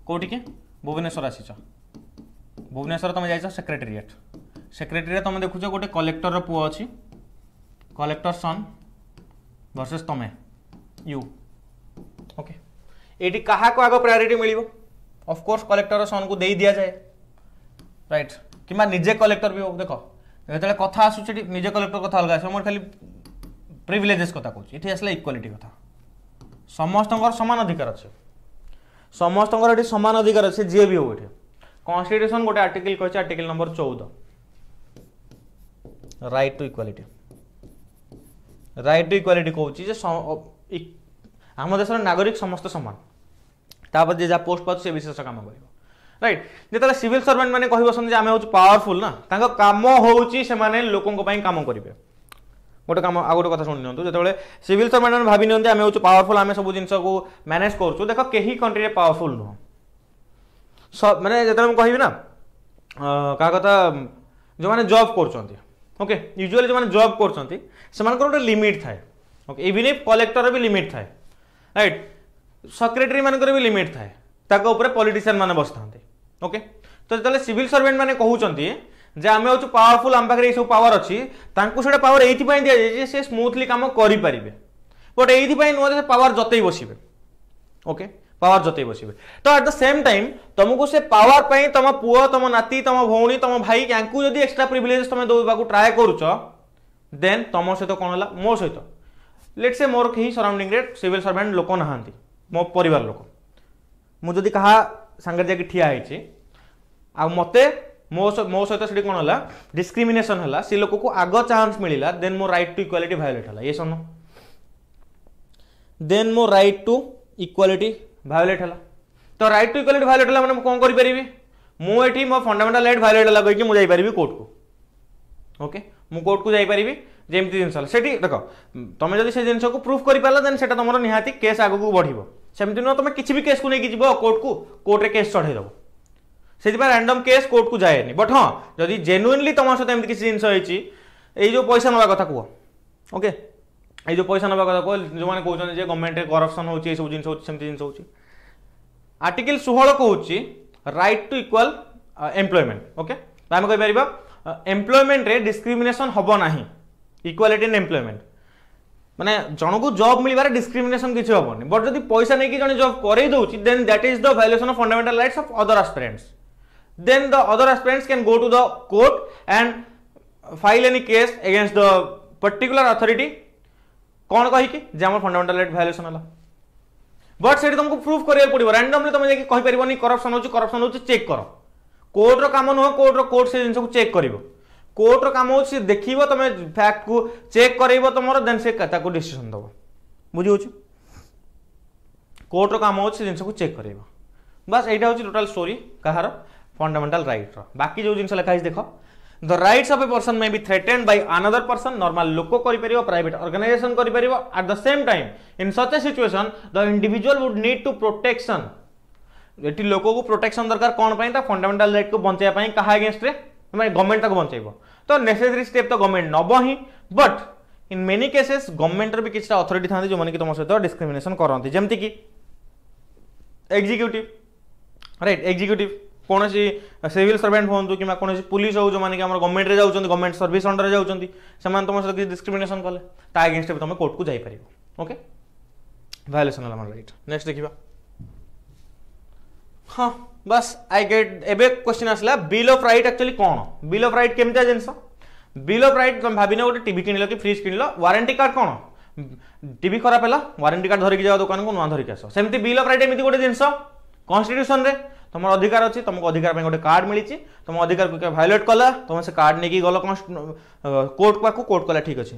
কোটিকে ভুবনেশ্বর আসিছ ভুবনেশ্বর তুমি যাইছ সেক্রেটেরিয়েট সেক্রেটেরিয়েট তুমি দেখুছ গোটে কলেক্টর পুয় অছি কলেক্টর সন ভরসেস তুমি ইউ ওকে এটি কাহাকু আগ প্রায়োরিটি মিলিব অফকোর্স কলেক্টর সনকু দেই দিয়া যায় রাইট কিংবা নিজে কলেক্টর বি দেখ যেতবে কথা আসুছে এটি নিজে কলেক্টর কথা অলগা আসে মোট খালি প্রিভিলেজেস কথা কହୁଛି এটি আসলে ইকুয়ালিটি কথা ସମସ୍ତଙ୍କର ସମାନ ଅଧିକାର ଅଛି ସମସ୍ତଙ୍କର ଏଠି ସମାନ ଅଧିକାର ସେ ଯିଏ ବି ହଉ ଏଠି କନଷ୍ଟିଟ୍ୟୁସନ୍ ଗୋଟେ ଆର୍ଟିକଲ୍ କହିଛି ଆର୍ଟିକଲ ନମ୍ବର ଚଉଦ right to equality right to equality କହୁଛି ଯେ ଆମ ଦେଶର ନାଗରିକ ସମସ୍ତେ ସମାନ ତାପରେ ଯିଏ ଯାହା ପୋଷ୍ଟ ପାଉଛି ସେ ବିଶେଷ କାମ କରିବ ରାଇଟ୍ ଯେତେବେଳେ সিভিল ସର୍ଭେଣ୍ଟ ମାନେ কহি ଯେ ଆମେ ହେଉଛୁ ପାୱାରଫୁଲ୍ ନା ତାଙ୍କ କାମ ହେଉଛି ସେମାନେ ଲୋକଙ୍କ ପାଇଁ କାମ କରିବେ गोटे काम आ गए क्या शुणी नितने सिविल सर्वेंट मैंने भाई नि आम हो पावरफुल आम सब जिन मैनेज कर देख कहीं कंट्री पावरफुल नुह स मैंने जो कह क्या कथा जो मैंने जब करके युजुआली जो मैंने जब कर गोटे लिमिट थाए ओके इवन इफ कलेक्टर भी लिमिट थाए रईट सेक्रेटरी मानक भी लिमिट थाए पॉलीटिशियान मैंने बस था ओके तो जो सिविल सर्वेंट मैंने कहते हैं যে আমি হচ্ছে পাওয়ারফুল ଆମ ପାଖରେ ଏଇସବୁ ପାୱାର ଅଛି ତାଙ୍କୁ ସେଇଟା ପାୱାର ଏଇଥିପାଇଁ ଦିଆଯାଇଛି ଯେ ସେ ସ୍ମୁଥଲି କାମ କରିପାରିବେ ବଟ୍ ଏଇଥିପାଇଁ ନୁହଁ ଯେ ସେ ପାୱାର ଜତେଇ ବସିବେ ଓକେ ପାୱାର ଜତେଇ ବସିବେ ତ ଆଟ୍ ଦ ସେମ୍ ଟାଇମ୍ ତମକୁ ସେ ପାୱାର ପାଇଁ ତମ ପୁଅ ତମ ନାତି ତମ ଭଉଣୀ ତମ ଭାଇ ୟାଙ୍କୁ ଯଦି ଏକ୍ସଟ୍ରା ପ୍ରିଭିଲେଜେସ୍ ତମେ ଦେବାକୁ ଟ୍ରାଏ କରୁଛ ଦେନ୍ ତମ ସହିତ କ'ଣ ହେଲା ମୋ ସହିତ ଲେଟ୍ ସେ ମୋର କେହି ସରାଉଣ୍ଡିଂରେ ସିଭିଲ୍ ସର୍ଭେଣ୍ଟ ଲୋକ ନାହାନ୍ତି ମୋ ପରିବାର ଲୋକ ମୁଁ ଯଦି କାହା ସାଙ୍ଗରେ ଯାଇକି ଠିଆ ହେଇଛି ଆଉ ମୋତେ मो सह मो सहित कौन है डिस्क्रिमेसन है सी लोक को आग चान्स मिलला देन मो रईट टू इक्वाट भायोलेट है ये सन देन मो रईट टू इक्वाटी भायोलेट है तो रईट टू इक्वाट भायोलेट है मैंने कौन करी मुझे मो फंडामेटाल रईट भायोलेट है कि मुझे कोर्ट को ओके मुर्ट को जापरि जमी जिन से देख तुम जब से जिनस प्रूफ कर पार देन से तुम निहाती केस आगे बढ़ो सेमती तुम किसी भी केस को लेकिन जीव कोर्ट को कोर्ट में केस चढ़ेदेव ସେଥିପାଇଁ ରାଣ୍ଡମ୍ କେସ୍ କୋର୍ଟକୁ ଯାଏନି ବଟ୍ ହଁ ଯଦି ଜେନୁଇନଲି ତୁମ ସହିତ ଏମିତି କିଛି ଜିନିଷ ହେଇଛି ଏଇ ଯେଉଁ ପଇସା ନେବା କଥା କୁହ ଓକେ ଏଇ ଯେଉଁ ପଇସା ନେବା କଥା କୁହ ଯେଉଁମାନେ କହୁଛନ୍ତି ଯେ ଗଭର୍ଣ୍ଣମେଣ୍ଟରେ କରପ୍ସନ୍ ହେଉଛି ଏସବୁ ଜିନିଷ ହେଉଛି ସେମିତି ଜିନିଷ ହେଉଛି ଆର୍ଟିକିଲ୍ ଷୋହଳ କହୁଛି right to equal employment okay ତ ଆମେ କହିପାରିବା ଏମ୍ପ୍ଲୟମେଣ୍ଟରେ ଡିସ୍କ୍ରିମିନେସନ୍ ହେବ ନାହିଁ ଇକ୍ୱାଲିଟି ଇନ୍ ଏମ୍ପ୍ଲୟମେଣ୍ଟ ମାନେ ଜଣକୁ ଜବ୍ ମିଳିବାରେ ଡିସ୍କ୍ରିମିନେସନ୍ କିଛି ହେବନି ବଟ୍ ଯଦି ପଇସା ନେଇକି ଜଣେ ଜବ୍ କରେଇ ଦେଉଛି then that is the violation of fundamental rights of other aspirants then the other aspirants can go to the court and file any case against the particular authority कौन कि जे हमर फंडामेंटल राइट वायलेशन है but से तुमको proof करा पड़िबो randomly तुम कहि परबो नि करप्शन होछ करप्शन होछ चेक करो कोर्ट रो काम न हो कोर्ट रो कोर्ट से जिन चेक कर कोर्टर कम हो सी देख तुम फैक्ट को चेक कर तुमरो देन से डिसीजन दबो बुझियो दब बुझे कोर्टर कम हो जिन चेक कर बस एटा होछ टोटल स्टोरी कहार फंडामेंटाल रईट्र बाकी जो जिन है देख the rights of a person may be threaten by another person normal लोक कर प्राइट अर्गानाइजेसन कर same time in such a situation the individual would need to protection ये लोक को प्रोटेक्शन दरकार कौन पर फंडामेटाल रईट को बचाई क्या अगेस्ट मैंने गवर्नमेंट तक बचाइब तो नेसेसरी स्टेप तो गवर्नमेंट नब ही but in many cases government भी किसी अथरीटी था जो मैंने कि तुम सहित डिस्क्रिमेसन करतीमती कि एक्जिक्यूटिव रईट एक्जिक्यूटिव कौन सिविल सर्वेंट हूँ कि पुलिस हो जो मैंने कि गवर्नमेंट में जाऊँच गवर्नमेंट सर्विस अंडर जाने तुम सहित किसी डिस्क्रिमेसन कले अगेस्ट भी तुम कोर्ट को जापर ओके भायोलेसन रईट नेक्स्ट देखा हाँ बस आई गेट एवं क्वेश्चन आसला बिल अफ रईट एक्चुअली कौन बिल अफ रईट केमिता जिनस बिल अफ रईट तुम भाव गोटे टी कि फ्रिज किणल वारंटी कार्ड कौन टी खराब है वारंटी कार्ड धरिकी जाओ दुकान को नुआ धरिकी आस सेम बिल अफ रईट एम गोटे जिनस कन्स्टिट्यूसन में তোমার অধিকার অছি তোমাকে অধিকার পাই গোটে কার্ড মিলিছি তোমার অধিকার ভায়োলেট কলা তুমি সে কার্ড নেই গল কোর্ট পাখু কোর্ট কলা ঠিক আছে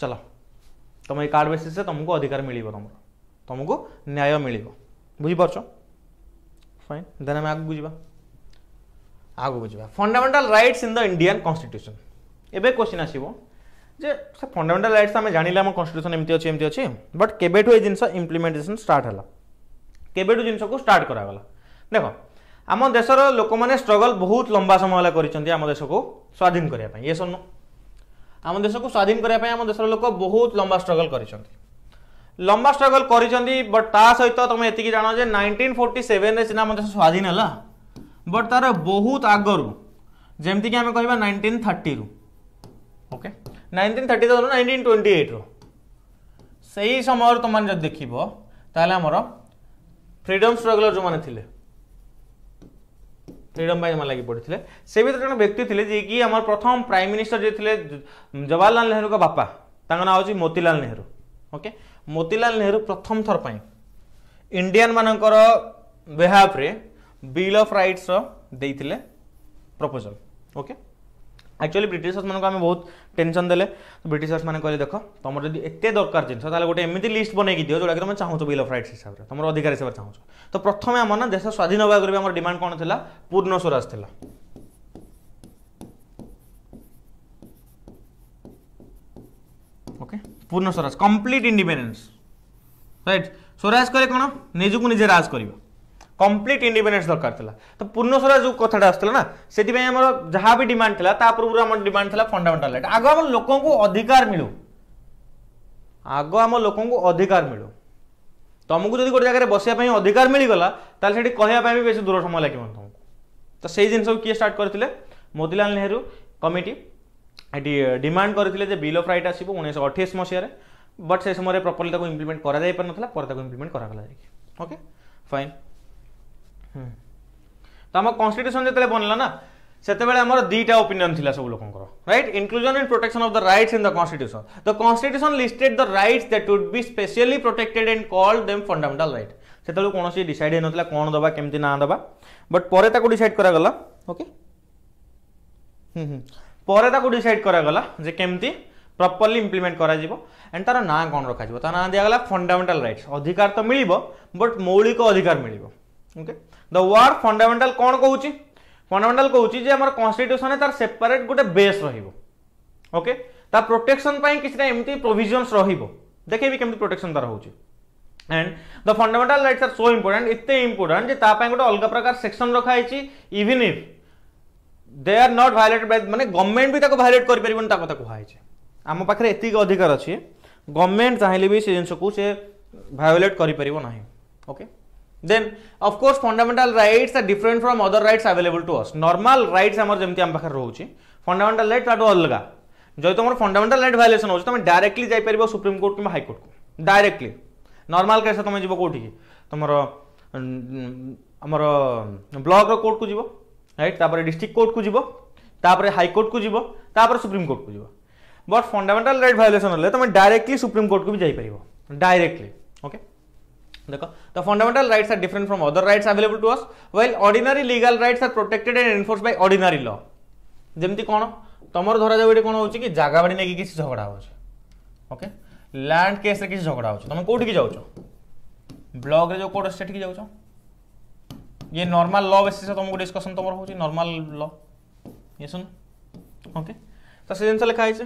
চল তুমি এই কার্ড বেসিসে তোমাকে অধিকার মিলব তোমার তোমাকে ন্যায় মিলব বুঝিপারছ ফাইন দেন আমি আগুক যা আগুক যা fundamental rights in the Indian constitution এবে কোশ্চিন আসব যে সে ফন্ডামেন্টাল রাইটস আমি জাঁলে আমার কনস্টিট্যুশন এমতি অছি এমতি অছি বট কেবেঠু এই জিনিস ইমপ্লিমেন্টেসন স্টার্ট হল কেবেঠু জিনিসকে স্টার্ট করা গলা ଦେଖ ଆମ ଦେଶର ଲୋକମାନେ ଷ୍ଟ୍ରଗଲ୍ ବହୁତ ଲମ୍ବା ସମୟ ହେଲା କରିଛନ୍ତି ଆମ ଦେଶକୁ ସ୍ୱାଧୀନ କରିବା ପାଇଁ ଏ ଶୁଣୁ ଆମ ଦେଶକୁ ସ୍ୱାଧୀନ କରିବା ପାଇଁ ଆମ ଦେଶର ଲୋକ ବହୁତ ଲମ୍ବା ଷ୍ଟ୍ରଗଲ୍ କରିଛନ୍ତି ଲମ୍ବା ଷ୍ଟ୍ରଗଲ୍ କରିଛନ୍ତି ବଟ୍ ତା ସହିତ ତୁମେ ଏତିକି ଜାଣ ଯେ ନାଇନଟିନ୍ ଫୋର୍ଟି ସେଭେନ୍ରେ ସିନା ଆମ ଦେଶ ସ୍ୱାଧୀନ ହେଲା ବଟ୍ ତା'ର ବହୁତ ଆଗରୁ ଯେମିତିକି ଆମେ କହିବା ନାଇନଟିନ୍ ଥାର୍ଟିରୁ ଓକେ ନାଇନଟିନ୍ ଥାର୍ଟି ତ ନାଇନଟିନ୍ ଟ୍ୱେଣ୍ଟି ଏଇଟ୍ରୁ ସେହି ସମୟରୁ ତୁମମାନେ ଯଦି ଦେଖିବ ତାହେଲେ ଆମର ଫ୍ରିଡ଼ମ୍ ଷ୍ଟ୍ରଗଲର୍ ଯେଉଁମାନେ ଥିଲେ ନିରମ୍ବାଇ ଲାଗି ପଡ଼ିଥିଲେ ସେ ଭିତରେ ଜଣେ ବ୍ୟକ୍ତି ଥିଲେ ଯିଏକି ଆମର ପ୍ରଥମ ପ୍ରାଇମ୍ ମିନିଷ୍ଟର ଯିଏ ଥିଲେ ଜବାହରଲାଲ ନେହେରୁଙ୍କ ବାପା ତାଙ୍କ ନାଁ ହେଉଛି ମୋତିଲାଲ ନେହେରୁ ଓକେ ମୋତିଲାଲ ନେହେରୁ ପ୍ରଥମ ଥର ପାଇଁ ଇଣ୍ଡିଆନମାନଙ୍କର ବେହାଫରେ ବିଲ୍ ଅଫ୍ ରାଇଟ୍ସର ଦେଇଥିଲେ ପ୍ରପୋଜାଲ ଓକେ ଆକ୍ଚୁଆଲି ବ୍ରିଟିଶର୍ସମାନଙ୍କୁ ଆମେ ବହୁତ ଟେନସନ୍ ଦେଲେ ବ୍ରିଟିଶର୍ସମାନେ କହିଲେ ଦେଖ ତୁମର ଯଦି ଏତେ ଦରକାର ଜିନିଷ ତାହେଲେ ଗୋଟେ ଏମିତି ଲିଷ୍ଟ ବନେଇକି ଦିଅ ଯେଉଁଟାକି ତୁମେ ଚାହୁଁଛ ବିଲ୍ ଅଫ୍ ରାଇଟ୍ସ ହିସାବରେ ତୁମର ଅଧିକାର ହିସାବରେ ଚାହୁଁଛ ତ ପ୍ରଥମେ ଆମର ନା ଦେଶ ସ୍ୱାଧୀନ ହେବା ଆଗରୁ ବି ଆମର ଡିମାଣ୍ଡ କ'ଣ ଥିଲା ପୂର୍ଣ୍ଣ ସ୍ୱରାଜ ଥିଲା okay Purna Swaraj complete independence right Swaraj କଲେ କ'ଣ ନିଜକୁ ନିଜେ ରାଜ କରିବ কমপ্লিট ইন্ডিপেন্ডেন্স দরকার লা তো পূর্ণস্বরা যে কথাটা আসলে না সেই আমার যা বি ডিমান্ড লা তা পূর্ব আমার ডিমান্ড লা ফন্ডামেন্টাল রাইট আগ আমার লোক অধিকার মিলু আগ আমার লোক অধিকার মিলু ତମକୁ ଯଦି ଗୋଟେ ଜାଗାରେ ବସିବା ପାଇଁ ଅଧିକାର ମିଳିଗଲା ତାହେଲେ ସେଠି କହିବା ପାଇଁ ବି ବେଶୀ ଦୂର ସମୟ ଲାଗିବନି ତମକୁ ତ ସେଇ ଜିନିଷକୁ କିଏ ଷ୍ଟାର୍ଟ କରିଥିଲେ ମୋତିଲାଲ ନେହେରୁ କମିଟି ଏଠି ଡିମାଣ୍ଡ କରିଥିଲେ ଯେ ବିଲ୍ ଅଫ୍ ରାଇଟ୍ ଆସିବ ଉଣେଇଶହ ଅଠେଇଶ ମସିହାରେ ବଟ୍ ସେ ସମୟରେ ପ୍ରପର୍ଲି ତାକୁ ଇମ୍ପ୍ଲିମେଣ୍ଟ କରାଯାଇପାରିନଥିଲା ପରେ ତାକୁ ଇମ୍ପ୍ଲିମେଣ୍ଟ କରାଗଲା ଯାଇକି ଓକେ ଫାଇନ୍ তো আমার কনস্টিট্ୟୁସନ୍ ଯେତେବେଳେ ବନିଲା ନା ସେତେବେଳେ ଆମର ଦୁଇଟା ଓପିନିଅନ୍ ଥିଲା ସବୁ ଲୋକଙ୍କର right inclusion and protection of the rights in the constitution the constitution listed the rights that would be specially protected and called them fundamental right ସେତେବେଳେ କୌଣସି ଡିସାଇଡ୍ ହେଇନଥିଲା କ'ଣ ଦେବା କେମିତି ନାଁ ଦେବା ବଟ୍ ପରେ ତାକୁ ଡିସାଇଡ୍ କରାଗଲା ଓକେ ହୁଁ ହୁଁ ପରେ ତାକୁ ଡିସାଇଡ୍ କରାଗଲା ଯେ କେମିତି ପ୍ରପରଲି ଇମ୍ପ୍ଲିମେଣ୍ଟ କରାଯିବ ଆଣ୍ଡ ତାର ନାଁ କ'ଣ ରଖାଯିବ ତା ନାଁ ଦିଆଗଲା ଫଣ୍ଡାମେଣ୍ଟାଲ ରାଇଟ୍ସ ଅଧିକାର ତ ମିଳିବ ବଟ୍ ମୌଳିକ ଅଧିକାର ମିଳିବ ଓକେ द ୱାର୍ଡ ଫଣ୍ଡାମେଣ୍ଟାଲ କ'ଣ କହୁଛି ଫଣ୍ଡାମେଣ୍ଟାଲ କହୁଛି ଯେ ଆମର କନଷ୍ଟିଟ୍ୟୁସନରେ ତାର ସେପାରେଟ୍ ଗୋଟେ ବେସ୍ ରହିବ ଓକେ ତା ପ୍ରୋଟେକ୍ସନ୍ ପାଇଁ କିଛିଟା ଏମିତି ପ୍ରୋଭିଜନ୍ସ ରହିବ ଦେଖେଇବି କେମିତି ପ୍ରୋଟେକ୍ସନ୍ ତାର ହେଉଛି and the fundamental rights are so important ଏତେ ଇମ୍ପୋର୍ଟାଣ୍ଟ ଯେ ତା ପାଇଁ ଗୋଟେ ଅଲଗା ପ୍ରକାର ସେକ୍ସନ୍ ରଖାହେଇଛି even if they are not violate by ମାନେ ଗଭର୍ଣ୍ଣମେଣ୍ଟ ବି ତାକୁ ଭାଇଲେଟ୍ କରିପାରିବନି ତା କଥା କୁହାହେଇଛି ଆମ ପାଖରେ ଏତିକି ଅଧିକାର ଅଛି ଗଭର୍ଣ୍ଣମେଣ୍ଟ ଚାହିଁଲେ ବି ସେ ଜିନିଷକୁ ସେ ଭାୟୋଲେଟ୍ କରିପାରିବ ନାହିଁ okay then of course fundamental rights are different from other rights available to us normal rights आम जमी आम पाखे रोचे फंडामेंटाल रईट ताठू अलग जदि तुम फंडामेंटाल राइट भाइलेसन हो तुम डायरेक्टली जापर सुप्रीमकोर्ट कि हाइकोर्ट को डायरेक्टली नर्माल केस तुम जी कौटी तुम आम ब्लक कोर्ट को जी रईट डिस्ट्रिक्ट कोर्ट को जी हाइकोर्ट को जीवर सुप्रीमकोर्ट को जी बट फंडामेटाल रईट भाइलेसन तुम डायरेक्टली सुप्रीमकोर्ट को भी जापर डायरेक्टली ओके okay? देखो the fundamental rights are different from other rights available to us while ordinary legal rights are protected and enforced by ordinary law जेमती कोनो तमर धरा जाय बेटी कोनो होची की जागा बाडी नेकी झगड़ा होचे ओके लैंड केस रे किसी झगड़ा होचे तुम कोठी की जाउचो ब्लॉक रे जो कोर्ट स्टेट की जाउचो ये नॉर्मल लॉ बेसिस से तुमको डिस्कशन तमर होची नॉर्मल लॉ ये सुन ओके तो सेंस लिखाई छे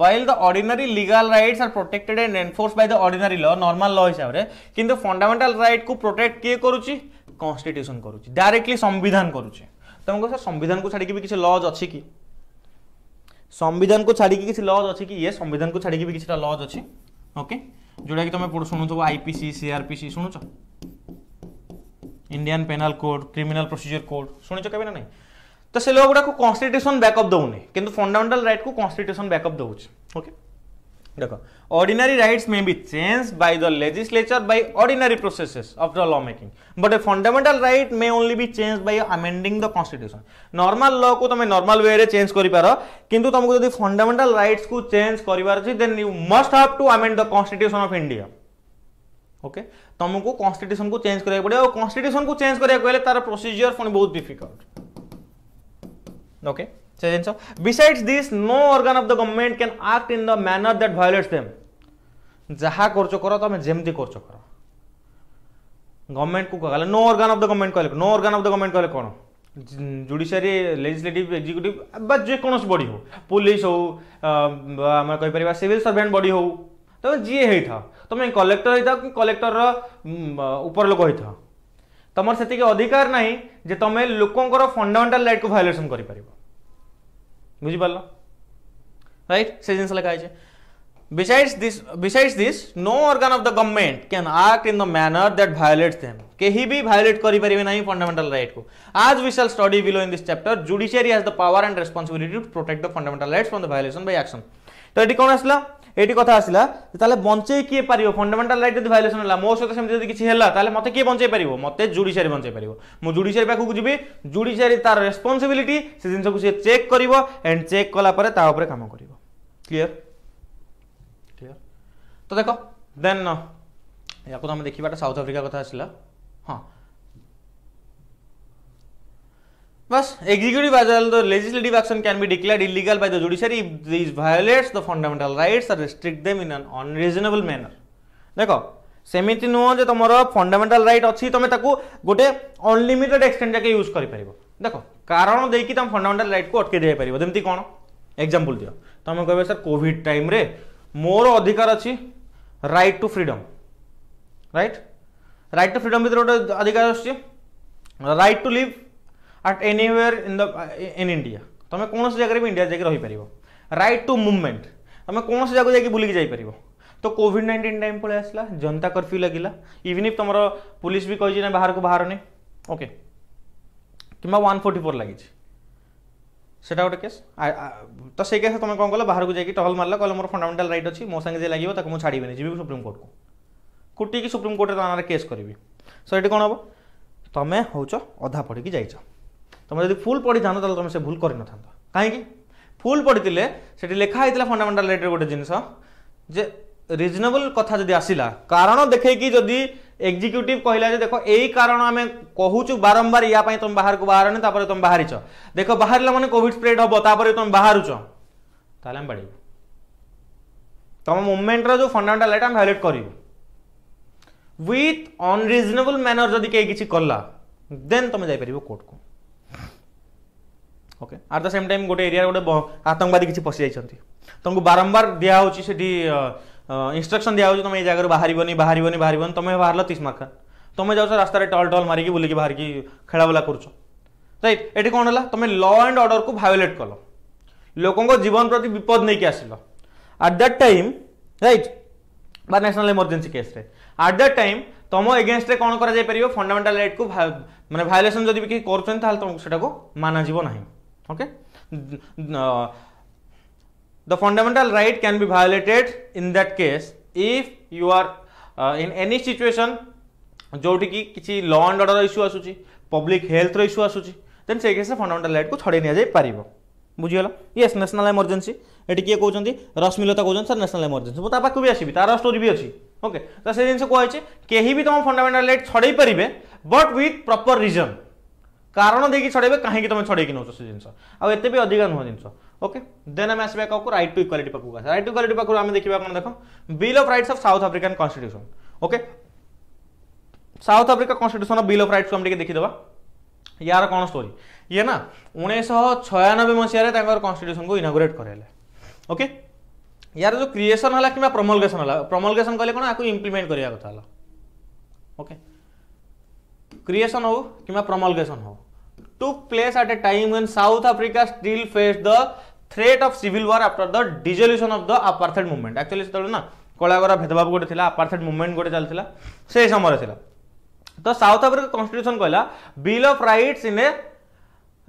while the ordinary legal rights are protected and enforced by the ordinary law normal law हिसाब रे किंतु फंडामेंटाल राइट को प्रोटेक्ट किए करुच्ची कन्स्टिट्यूशन करुच्ची डायरेक्टली संविधान करुच्ची तुमको सर laws achi ki samvidhan किसी chadi ki कि laws achi ki किसी samvidhan अच्छी chadi ki संविधान को छाड़ी भी किसी लॉज अच्छी ओके जोटा कि तुम शुणु आईपीसी सीआरपीसी शुणुच Indian penal code criminal procedure code शुणुच के ना नहीं ତ ସେ ଲୋ ଗୁଡ଼ାକୁ କନଷ୍ଟିଟ୍ୟୁସନ୍ ବ୍ୟାକଅପ୍ ଦେଉନି କିନ୍ତୁ ଫଣ୍ଡାମେଣ୍ଟାଲ ରାଇଟ୍କୁ କନଷ୍ଟିଟ୍ୟୁସନ୍ ବ୍ୟାକଅପ୍ ଦେଉଛି ଓକେ ଦେଖ ordinary rights may be change by the legislature by ordinary processes of the law making but a fundamental right may only be change by amending the constitution normal ଲକୁ ତୁମେ normal ୱେରେ change କରିପାର କିନ୍ତୁ ତୁମକୁ ଯଦି fundamental ରାଇଟ୍ସକୁ change କରିବାର ଅଛି then you must have to amend the constitution of India okay ତୁମକୁ କନଷ୍ଟିଟ୍ୟୁସନ୍କୁ ଚେଞ୍ଜ କରିବାକୁ ପଡ଼ିବ ଆଉ କନଷ୍ଟିଟ୍ୟୁସନ୍କୁ ଚେଞ୍ଜ କରିବାକୁ ହେଲେ ତାର ପ୍ରୋସିଜିଅର୍ ପୁଣି ବହୁତ difficult Okay. So, besides this, no organ of the government can act in the manner that violates them. যাহা করছো করো তুমি যেমতি করছো করো গভর্নমেন্ট কু কহলে no organ of the government কহলে no organ of the government কহলে কোণ জুডিশিয়ারি লেজিসলেটিভ এক্সিকিউটিভ বা যেকোনসি বডি হো পুলিশ হো আমরা কইপারিবা সিভিল সর্ভেন্ট বডি হো তুমি যিয়ে হইথাও তুমি কলেক্টর হইথাও কি কলেক্টর উপর লোক হইথাও তোমার সেতিকে অধিকার নাই जे तुम्हें लोकंर फंडामेटाल रईट को भायोलेसन कर बुझिपार रईट से जिन लिखाई besides this besides this no organ of the government can act in the manner that violates them कहीं भी भायोलेट करेंगे ना फंडामेटाल रईट को आज we shall study below in this chapter judiciary the power and responsibility to protect the fundamental rights from the violation by action तो ये कौन आसला ଏଇଠି କଥା ଆସିଲା ତାହେଲେ ବଞ୍ଚେଇ କିଏ ପାରିବ ଫଣ୍ଡାମେଣ୍ଟାଲ ରାଇଟ୍ ଯଦି ଭାଇଲେସନ୍ ହେଲା ମୋ ସହିତ ସେମିତି ଯଦି କିଛି ହେଲା ତାହେଲେ ମୋତେ କିଏ ବଞ୍ଚେଇ ପାରିବ ମୋତେ ଜୁଡ଼ିସିଆରି ବଞ୍ଚେଇ ପାରିବ ମୁଁ ଜୁଡ଼ିସିଆରି ପାଖକୁ ଯିବି ଜୁଡ଼ିସିଆରି ତାର ରେସ୍ପନ୍ସିବିଲିଟି ସେ ଜିନିଷକୁ ସିଏ ଚେକ୍ କରିବ ଆଣ୍ଡ ଚେକ୍ କଲା ପରେ ତା ଉପରେ କାମ କରିବ କ୍ଲିଅର କ୍ଲିଅର ତ ଦେଖ ଦେନ୍ ୟାକୁ ତ ଆମେ ଦେଖିବାଟା ସାଉଥ ଆଫ୍ରିକା କଥା ଆସିଲା ହଁ Thus, executive as well the legislative action can be declared illegal by the judiciary if these violates the fundamental rights or restrict them in an unreasonable manner. দেখো সেমিতি নুহ যে তোমার ফন্ডামেন্টাল রাইট অছি তুমি তাকে গোটে অনলিমিটেড এক্সটেন্ট যাকে use করে পারিব দেখো কারণ দেইকি তুমি ফন্ডামেন্টাল রাইট কু অটকে দিয়ে পারিব যেমতি কোন এক্সাম্পল দিও তুমি কইবে স্যার কোভিড টাইম রে মোর অধিকার অছি right to freedom right right to freedom ভিতরে গোটে অধিকার আসছে right to live at anywhere in the in India ତୁମେ କୌଣସି ଜାଗାରେ ବି ଇଣ୍ଡିଆ ଯାଇକି ରହିପାରିବ ରାଇଟ୍ ଟୁ ମୁଭମେଣ୍ଟ ତୁମେ କୌଣସି ଜାଗାକୁ ଯାଇକି ବୁଲିକି ଯାଇପାରିବ ତ କୋଭିଡ଼ ନାଇଣ୍ଟିନ୍ ଟାଇମ୍ ପଳେଇ ଆସିଲା ଜନତା କର୍ଫ୍ୟୁ ଲାଗିଲା ଇଭିନ୍ ଇଫ୍ ତୁମର ପୋଲିସ ବି କହିଛି ନା ବାହାରକୁ ବାହାରନି ଓକେ କିମ୍ବା ୱାନ୍ ଫୋର୍ଟି ଫୋର୍ ଲାଗିଛି ସେଇଟା ଗୋଟେ କେସ୍ ତ ସେଇ କେସ୍ ତୁମେ କ'ଣ କଲ ବାହାରକୁ ଯାଇକି ଟହଲ ମାରିଲ କହିଲ ମୋର ଫଣ୍ଡାମେଣ୍ଟାଲ ରାଇଟ୍ ଅଛି ମୋ ସାଙ୍ଗେ ଯିଏ ଲାଗିବ ତାକୁ ମୁଁ ଛାଡ଼ିବିନି ଯିବି ସୁପ୍ରିମକୋର୍ଟକୁ କୁଟିକି ସୁପ୍ରିମକୋର୍ଟରେ ତା ନାଁରେ କେସ୍ କରିବି ସୋ ଏଠି କ'ଣ ହେବ ତୁମେ ହେଉଛ ଅଧା ପଡ଼ିକି ଯାଇଛ তুমি যদি ফুল পড়িথাও তাহলে তুমি সে ভুল করে নথান্ত কাইকি ফুল পড়িলে সেটি লেখা হয়েছিল ফন্ডামেন্টাল রাইটর গোটে জিনিস যে রিজনেবল কথা যদি আসিলা কারণ দেখেকি যদি এক্সিক্যুটিভ কহিলা যে দেখো এই কারণ আমি কহুছু বারম্বার ইয়া পাই তুমি বাহারকু বাহারনি তারপরে তুমি বাহারিছ দেখো বাহারিলা মানে কোভিড স্প্রেড হব তারপরে তুমি বাহারুছ তাহলে আমি বাড়িব तुम मुभमेंटर जो फंडामेटाल राइट आम भाइलेट कर विथ अनरिजनेबल मैनर जदि कहीं किसी कला देन तुम जापर कोर्ट को ওকে আট দ সেମ୍ ଟାଇମ୍ ଗୋଟେ ଏରିଆରେ ଗୋଟେ ଆତଙ୍କବାଦୀ କିଛି ପଶିଯାଇଛନ୍ତି ତୁମକୁ ବାରମ୍ବାର ଦିଆହେଉଛି ସେଠି ଇନଷ୍ଟ୍ରକ୍ସନ୍ ଦିଆହେଉଛି ତୁମେ ଏ ଜାଗାରୁ ବାହାରିବନି ବାହାରିବନି ବାହାରିବନି ତୁମେ ବାହାରିଲ ତିସ୍ ମାର୍କା ତୁମେ ଯାଉଛ ରାସ୍ତାରେ ଟଲ୍ ଟଲ୍ ମାରିକି ବୁଲିକି ବାହାରିକି ଖେଳାବୁଲା କରୁଛ ରାଇଟ୍ ଏଠି କ'ଣ ହେଲା ତୁମେ ଲ ଆଣ୍ଡ ଅର୍ଡ଼ରକୁ ଭାୟୋଲେଟ୍ କଲ ଲୋକଙ୍କ ଜୀବନ ପ୍ରତି ବିପଦ ନେଇକି ଆସିଲ ଆଟ୍ ଦ୍ୟାଟ୍ ଟାଇମ୍ ରାଇଟ୍ বা ন্যাশনাল এমর্জেন্সি কেসরে আট দ্যাট টাইম তম এগেনস্টে কোণ করা যাইপার ফন্ডামেন্টাল রাইট কু মানে ভায়োলেসন যদি কেউ করছেন তাহলে তোমাকে সেটা মানা যাব না okay the fundamental right can be violated in that case if you are uh, in any situation ଯେଉଁଠିକି କିଛି ଲ ଆଣ୍ଡ ଅର୍ଡ଼ର ଇସ୍ୟୁ ଆସୁଛି ପବ୍ଲିକ୍ ହେଲ୍ଥର ଇସ୍ୟୁ ଆସୁଛି ଦେନ୍ ସେଇ କେସ୍ରେ ଫଣ୍ଡାମେଣ୍ଟାଲ ରାଇଟ୍କୁ ଛଡ଼େଇ ନିଆଯାଇପାରିବ ବୁଝିଗଲା ୟେସ୍ ନ୍ୟାସନାଲ୍ ଏମର୍ଜେନ୍ସି ଏଠି କିଏ କହୁଛନ୍ତି ରଶ୍ମିଲତା କହୁଛନ୍ତି ସାର୍ ନ୍ୟାସନାଲ୍ ଏମର୍ଜେନ୍ସି ମୁଁ ତା ପାଖକୁ ବି ଆସିବି ତାର ଷ୍ଟୋରି ବି ଅଛି ଓକେ ତ ସେ ଜିନିଷ କୁହାଯାଇଛି କେହି ବି ତୁମ ଫଣ୍ଡାମେଣ୍ଟାଲ ରାଇଟ୍ ଛଡ଼େଇ ପାରିବେ ବଟ୍ ୱିଥ୍ ପ୍ରପର୍ ରିଜନ୍ କାରଣ ଦେଇକି ଛଡ଼େଇବେ କାହିଁକି ତୁମେ ଛଡ଼େଇକି ନେଉଛ ସେ ଜିନିଷ ଆଉ ଏତେ ବି ଅଧିକା ନୁହଁ ଜିନିଷ ଓକେ ଦେନ୍ ଆମେ ଆସିବା କାହାକୁ ରାଇଟ୍ ଟୁ ଇକ୍ୱାଲିଟି ପାଖକୁ ଆସିବା ରାଇଟ୍ ଟୁ ଇକ୍ୱାଲିଟି ପାଖରୁ ଆମେ ଦେଖିବା କ'ଣ ଦେଖ bill of rights of South African constitution okay South Africa constitution bill of ରାଇଟ୍ସକୁ ଆମେ ଟିକେ ଦେଖିଦେବା ୟାର କ'ଣ ଷ୍ଟୋରି ଇଏ ନା ଉଣେଇଶହ ଛୟାନବେ ମସିହାରେ ତାଙ୍କର କନଷ୍ଟିଟ୍ୟୁସନକୁ ଇନାଗୁରେଟ୍ କରାଇଲେ ଓକେ ୟାର ଯେଉଁ କ୍ରିଏସନ୍ ହେଲା କିମ୍ବା ପ୍ରମଲଗେସନ୍ ହେଲା ପ୍ରମଲଗେସନ୍ କହିଲେ କ'ଣ ଆକୁ ଇମ୍ପ୍ଲିମେଣ୍ଟ କରିବା କଥା ହେଲା ଓକେ क्रिएसन हो कि प्रमलगेसन हो to place at a time when South Africa still face the threat of civil war after the dissolution of the apartheid movement actually से ना कलागरा भेदभाव गोटे आपार्थेड मुवमेंट गोटे चलता से समय तो साउथ आफ्रिका कन्स्टिट्यूशन कहला bill of rights in a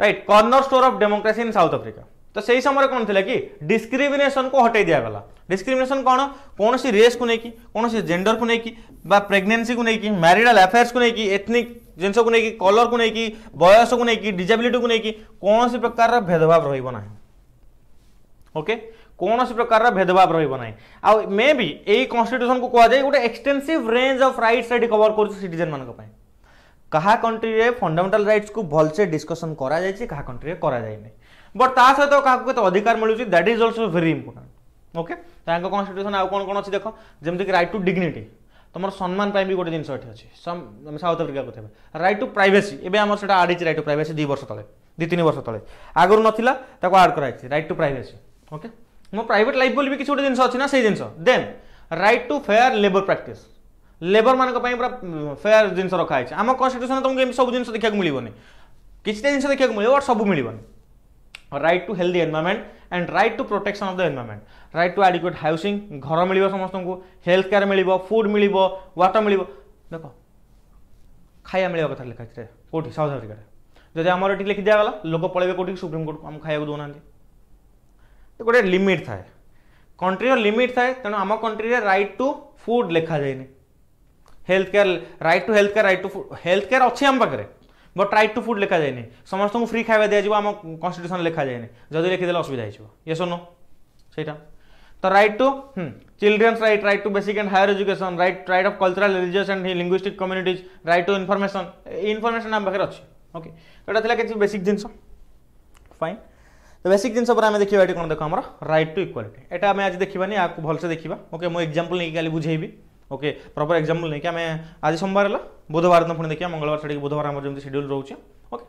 right cornerstone of democracy in South Africa तो से समय कौन थी कि डिस्क्रिमेसन को हटे दिगला डिस्क्रिमेसन कौन कौन रेस को लेकिन कौन जेंडर को लेकिन प्रेगनेसी को लेकिन म्यारिडाल अफेयर्स को लेकिन एथनिक ଜିନିଷକୁ ନେଇକି କଲର୍କୁ ନେଇକି ବୟସକୁ ନେଇକି ଡିଜାବିଲିଟିକୁ ନେଇକି କୌଣସି ପ୍ରକାରର ଭେଦଭାବ ରହିବ ନାହିଁ ଓକେ କୌଣସି ପ୍ରକାରର ଭେଦଭାବ ରହିବ ନାହିଁ ଆଉ ମେ ବି ଏଇ କନଷ୍ଟିଟ୍ୟୁସନକୁ କୁହାଯାଏ ଗୋଟେ ଏକ୍ସଟେନ୍ସିଭ୍ ରେଞ୍ଜ ଅଫ୍ ରାଇଟ୍ସ ଏଠି କଭର କରୁଛି ସିଟିଜେନମାନଙ୍କ ପାଇଁ କାହା କଣ୍ଟ୍ରିରେ ଫଣ୍ଡାମେଣ୍ଟାଲ ରାଇଟ୍ସକୁ ଭଲସେ ଡିସ୍କସନ୍ କରାଯାଇଛି କାହା କଣ୍ଟ୍ରିରେ କରାଯାଇନି ବଟ୍ ତା ସହିତ କାହାକୁ କେତେ ଅଧିକାର ମିଳୁଛି that is also very important okay ତାଙ୍କ କନଷ୍ଟିଟ୍ୟୁସନ୍ ଆଉ କ'ଣ କ'ଣ ଅଛି ଦେଖ ଯେମିତିକି ରାଇଟ୍ ଟୁ ଡିଗ୍ନିଟି তোমার সম্মান পাই বি গোটে জিনিস এটি অছি আমি সাউথ আফ্রিকা কথা রাইট টু প্রাইভেসি এবে আমার সেটা আড হয়েছে রাইট টু প্রাইভেসি দুই বর্ষ তলে দুই তিন বর্ষ তলে আগর নথিলা তাকে আড করা হয়েছে রাইট টু প্রাইভেসি ওকে মো প্রাইভেট লাইফ বলে বি কিছু গোটে জিনিস অছি না সেই জিনিস then right to fair labour practice labour মানক পাই পুরা ফেয়ার জিনিস রখা হয়েছে আমার কনস্টিট্যুশনে তোমাকে এমনি সব জিনিস দেখা মিলবনি কিছুটা জিনিস দেখা মিলব সবু মিলবনি right to healthy environment and right to protection of the environment right to adequate हाउसी घर मिल समस्त हेल्थ केयर मिल फुड मिल व्वाटर मिल देख खाया मिले कथा लिखा कौटी साउथ आफ्रिकार जदि आम लिखी दिगला लोक पल कौट सुप्रीमकोर्ट को खाया दौना तो गोटे लिमिट थाए कंट्रीर लिमिट थाए तेणु आम कंट्री में रईट टू फुड लिखा जाए health care right to health care right to food health care अच्छे आम पाखे बट रईट टू फुड लिखा जाए समस्त फ्री खावा दिजाव आम कन्स्टिट्यूशन लिखा जाए जदि लिखीदे असुविधा होस नो सहीटा तो right to children's right right to basic and higher education right right of cultural religious and linguistic communities right to information information आम पाखे अच्छे ओके तो यहाँ किसी बेसिक जिन फाइन तो बेसिक जिन पर आम देखा ये कौन देख आम रईट टू इक्वालीटी यहाँ आम आज देखानी या भलसे देखा ओके मुझे एक्जामपल नहीं कल बुझेबी ओके प्रपर एक्जामपल नहीं आम आज सोमवार बुधवार दिन पुणी देखा मंगलवार से बुधवार आम जमी सेड्यूल रोचे ओके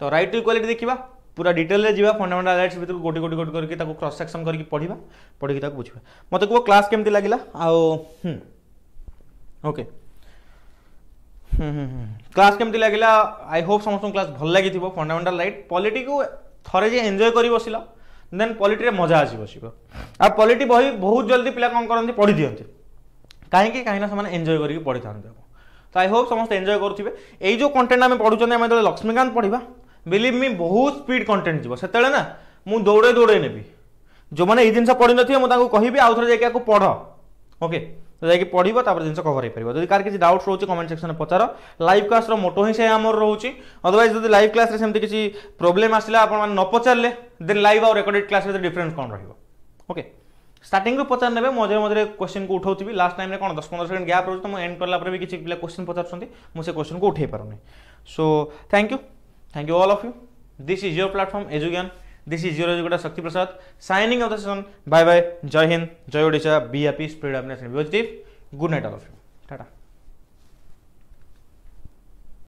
तो रईट टू इक्वालीटी देखा पूरा डिटेल जीवा फंडामेंटाल राइट्स भितर गोटे गोटे गोटे करके क्रस सेक्शन करके पढ़ा पढ़ी बुझा मत कह क्लास केमती लगे ओके क्लास केमती लगे आई होप समस्त क्लास भल लगे फंडामेंटाल राइट पॉलिटी को थे जे एंजय कर बस देन पॉलिटी मजा आसी बस आ पॉलिटी बही बहुत जल्दी पिला कौन करते पढ़ी दिखते कहीं कहीं ना एंजय करके पढ़ी था तो आई होप समस्त एंजय करेंगे ये जो कंटेन्ट आम पढ़ुचे आम लक्ष्मीकांत पढ़ा ବିଲିଭ୍ ମି ବହୁତ ସ୍ପିଡ୍ କଣ୍ଟେଣ୍ଟ ଯିବ ସେତେବେଳେ ନା ମୁଁ ଦୌଡ଼େ ଦୌଡ଼େଇ ନେବି ଯେଉଁମାନେ ଏଇ ଜିନିଷ ପଢ଼ିନଥିବେ ମୁଁ ତାଙ୍କୁ କହିବି ଆଉ ଥରେ ଯାଇକି ଆକୁ ପଢ଼ ଓକେ ତ ଯାଇକି ପଢ଼ିବ ତାପରେ ଜିନିଷ କଭର ହେଇପାରିବ ଯଦି କାହାର କିଛି ଡାଉଟ୍ସ ରହୁଛି କମେଣ୍ଟ ସେକ୍ସନରେ ପଚାର ଲାଇଭ୍ କ୍ଲାସ୍ର ମୋଟୋ ହିଁ ସେ ଆମର ରହୁଛି ଅଦରୱାଇଜ୍ ଯଦି ଲାଇଭ୍ କ୍ଲାସ୍ରେ ସେମିତି କିଛି ପ୍ରୋବ୍ଲେମ୍ ଆସିଲା ଆପଣମାନେ ନ ପଚାରିଲେ ଦେନ୍ ଲାଇଭ୍ ଆଉ ରେକର୍ଡେଡ଼ କ୍ଲାସ୍ ଭିତରେ ଡିଫରେନ୍ସ କ'ଣ ରହିବ ଓକେ स्टार्टिंग पचार ने मझे मझे क्वेश्चन को उठाऊ लास्ट टाइम कौन दस पंद्रह सेकेंड गैप रोज तो मुझे एंड कला किसी पे क्वेश्चन पचार मुझे क्वेश्चन को उठे पारे so thank you Thank you all of you. This is your platform Edugan. This is your educator Shakti Prasad signing of the session. Bye bye. Jai Hind. Jai Odisha. Be happy. Spread happiness and be positive. Good night all of you.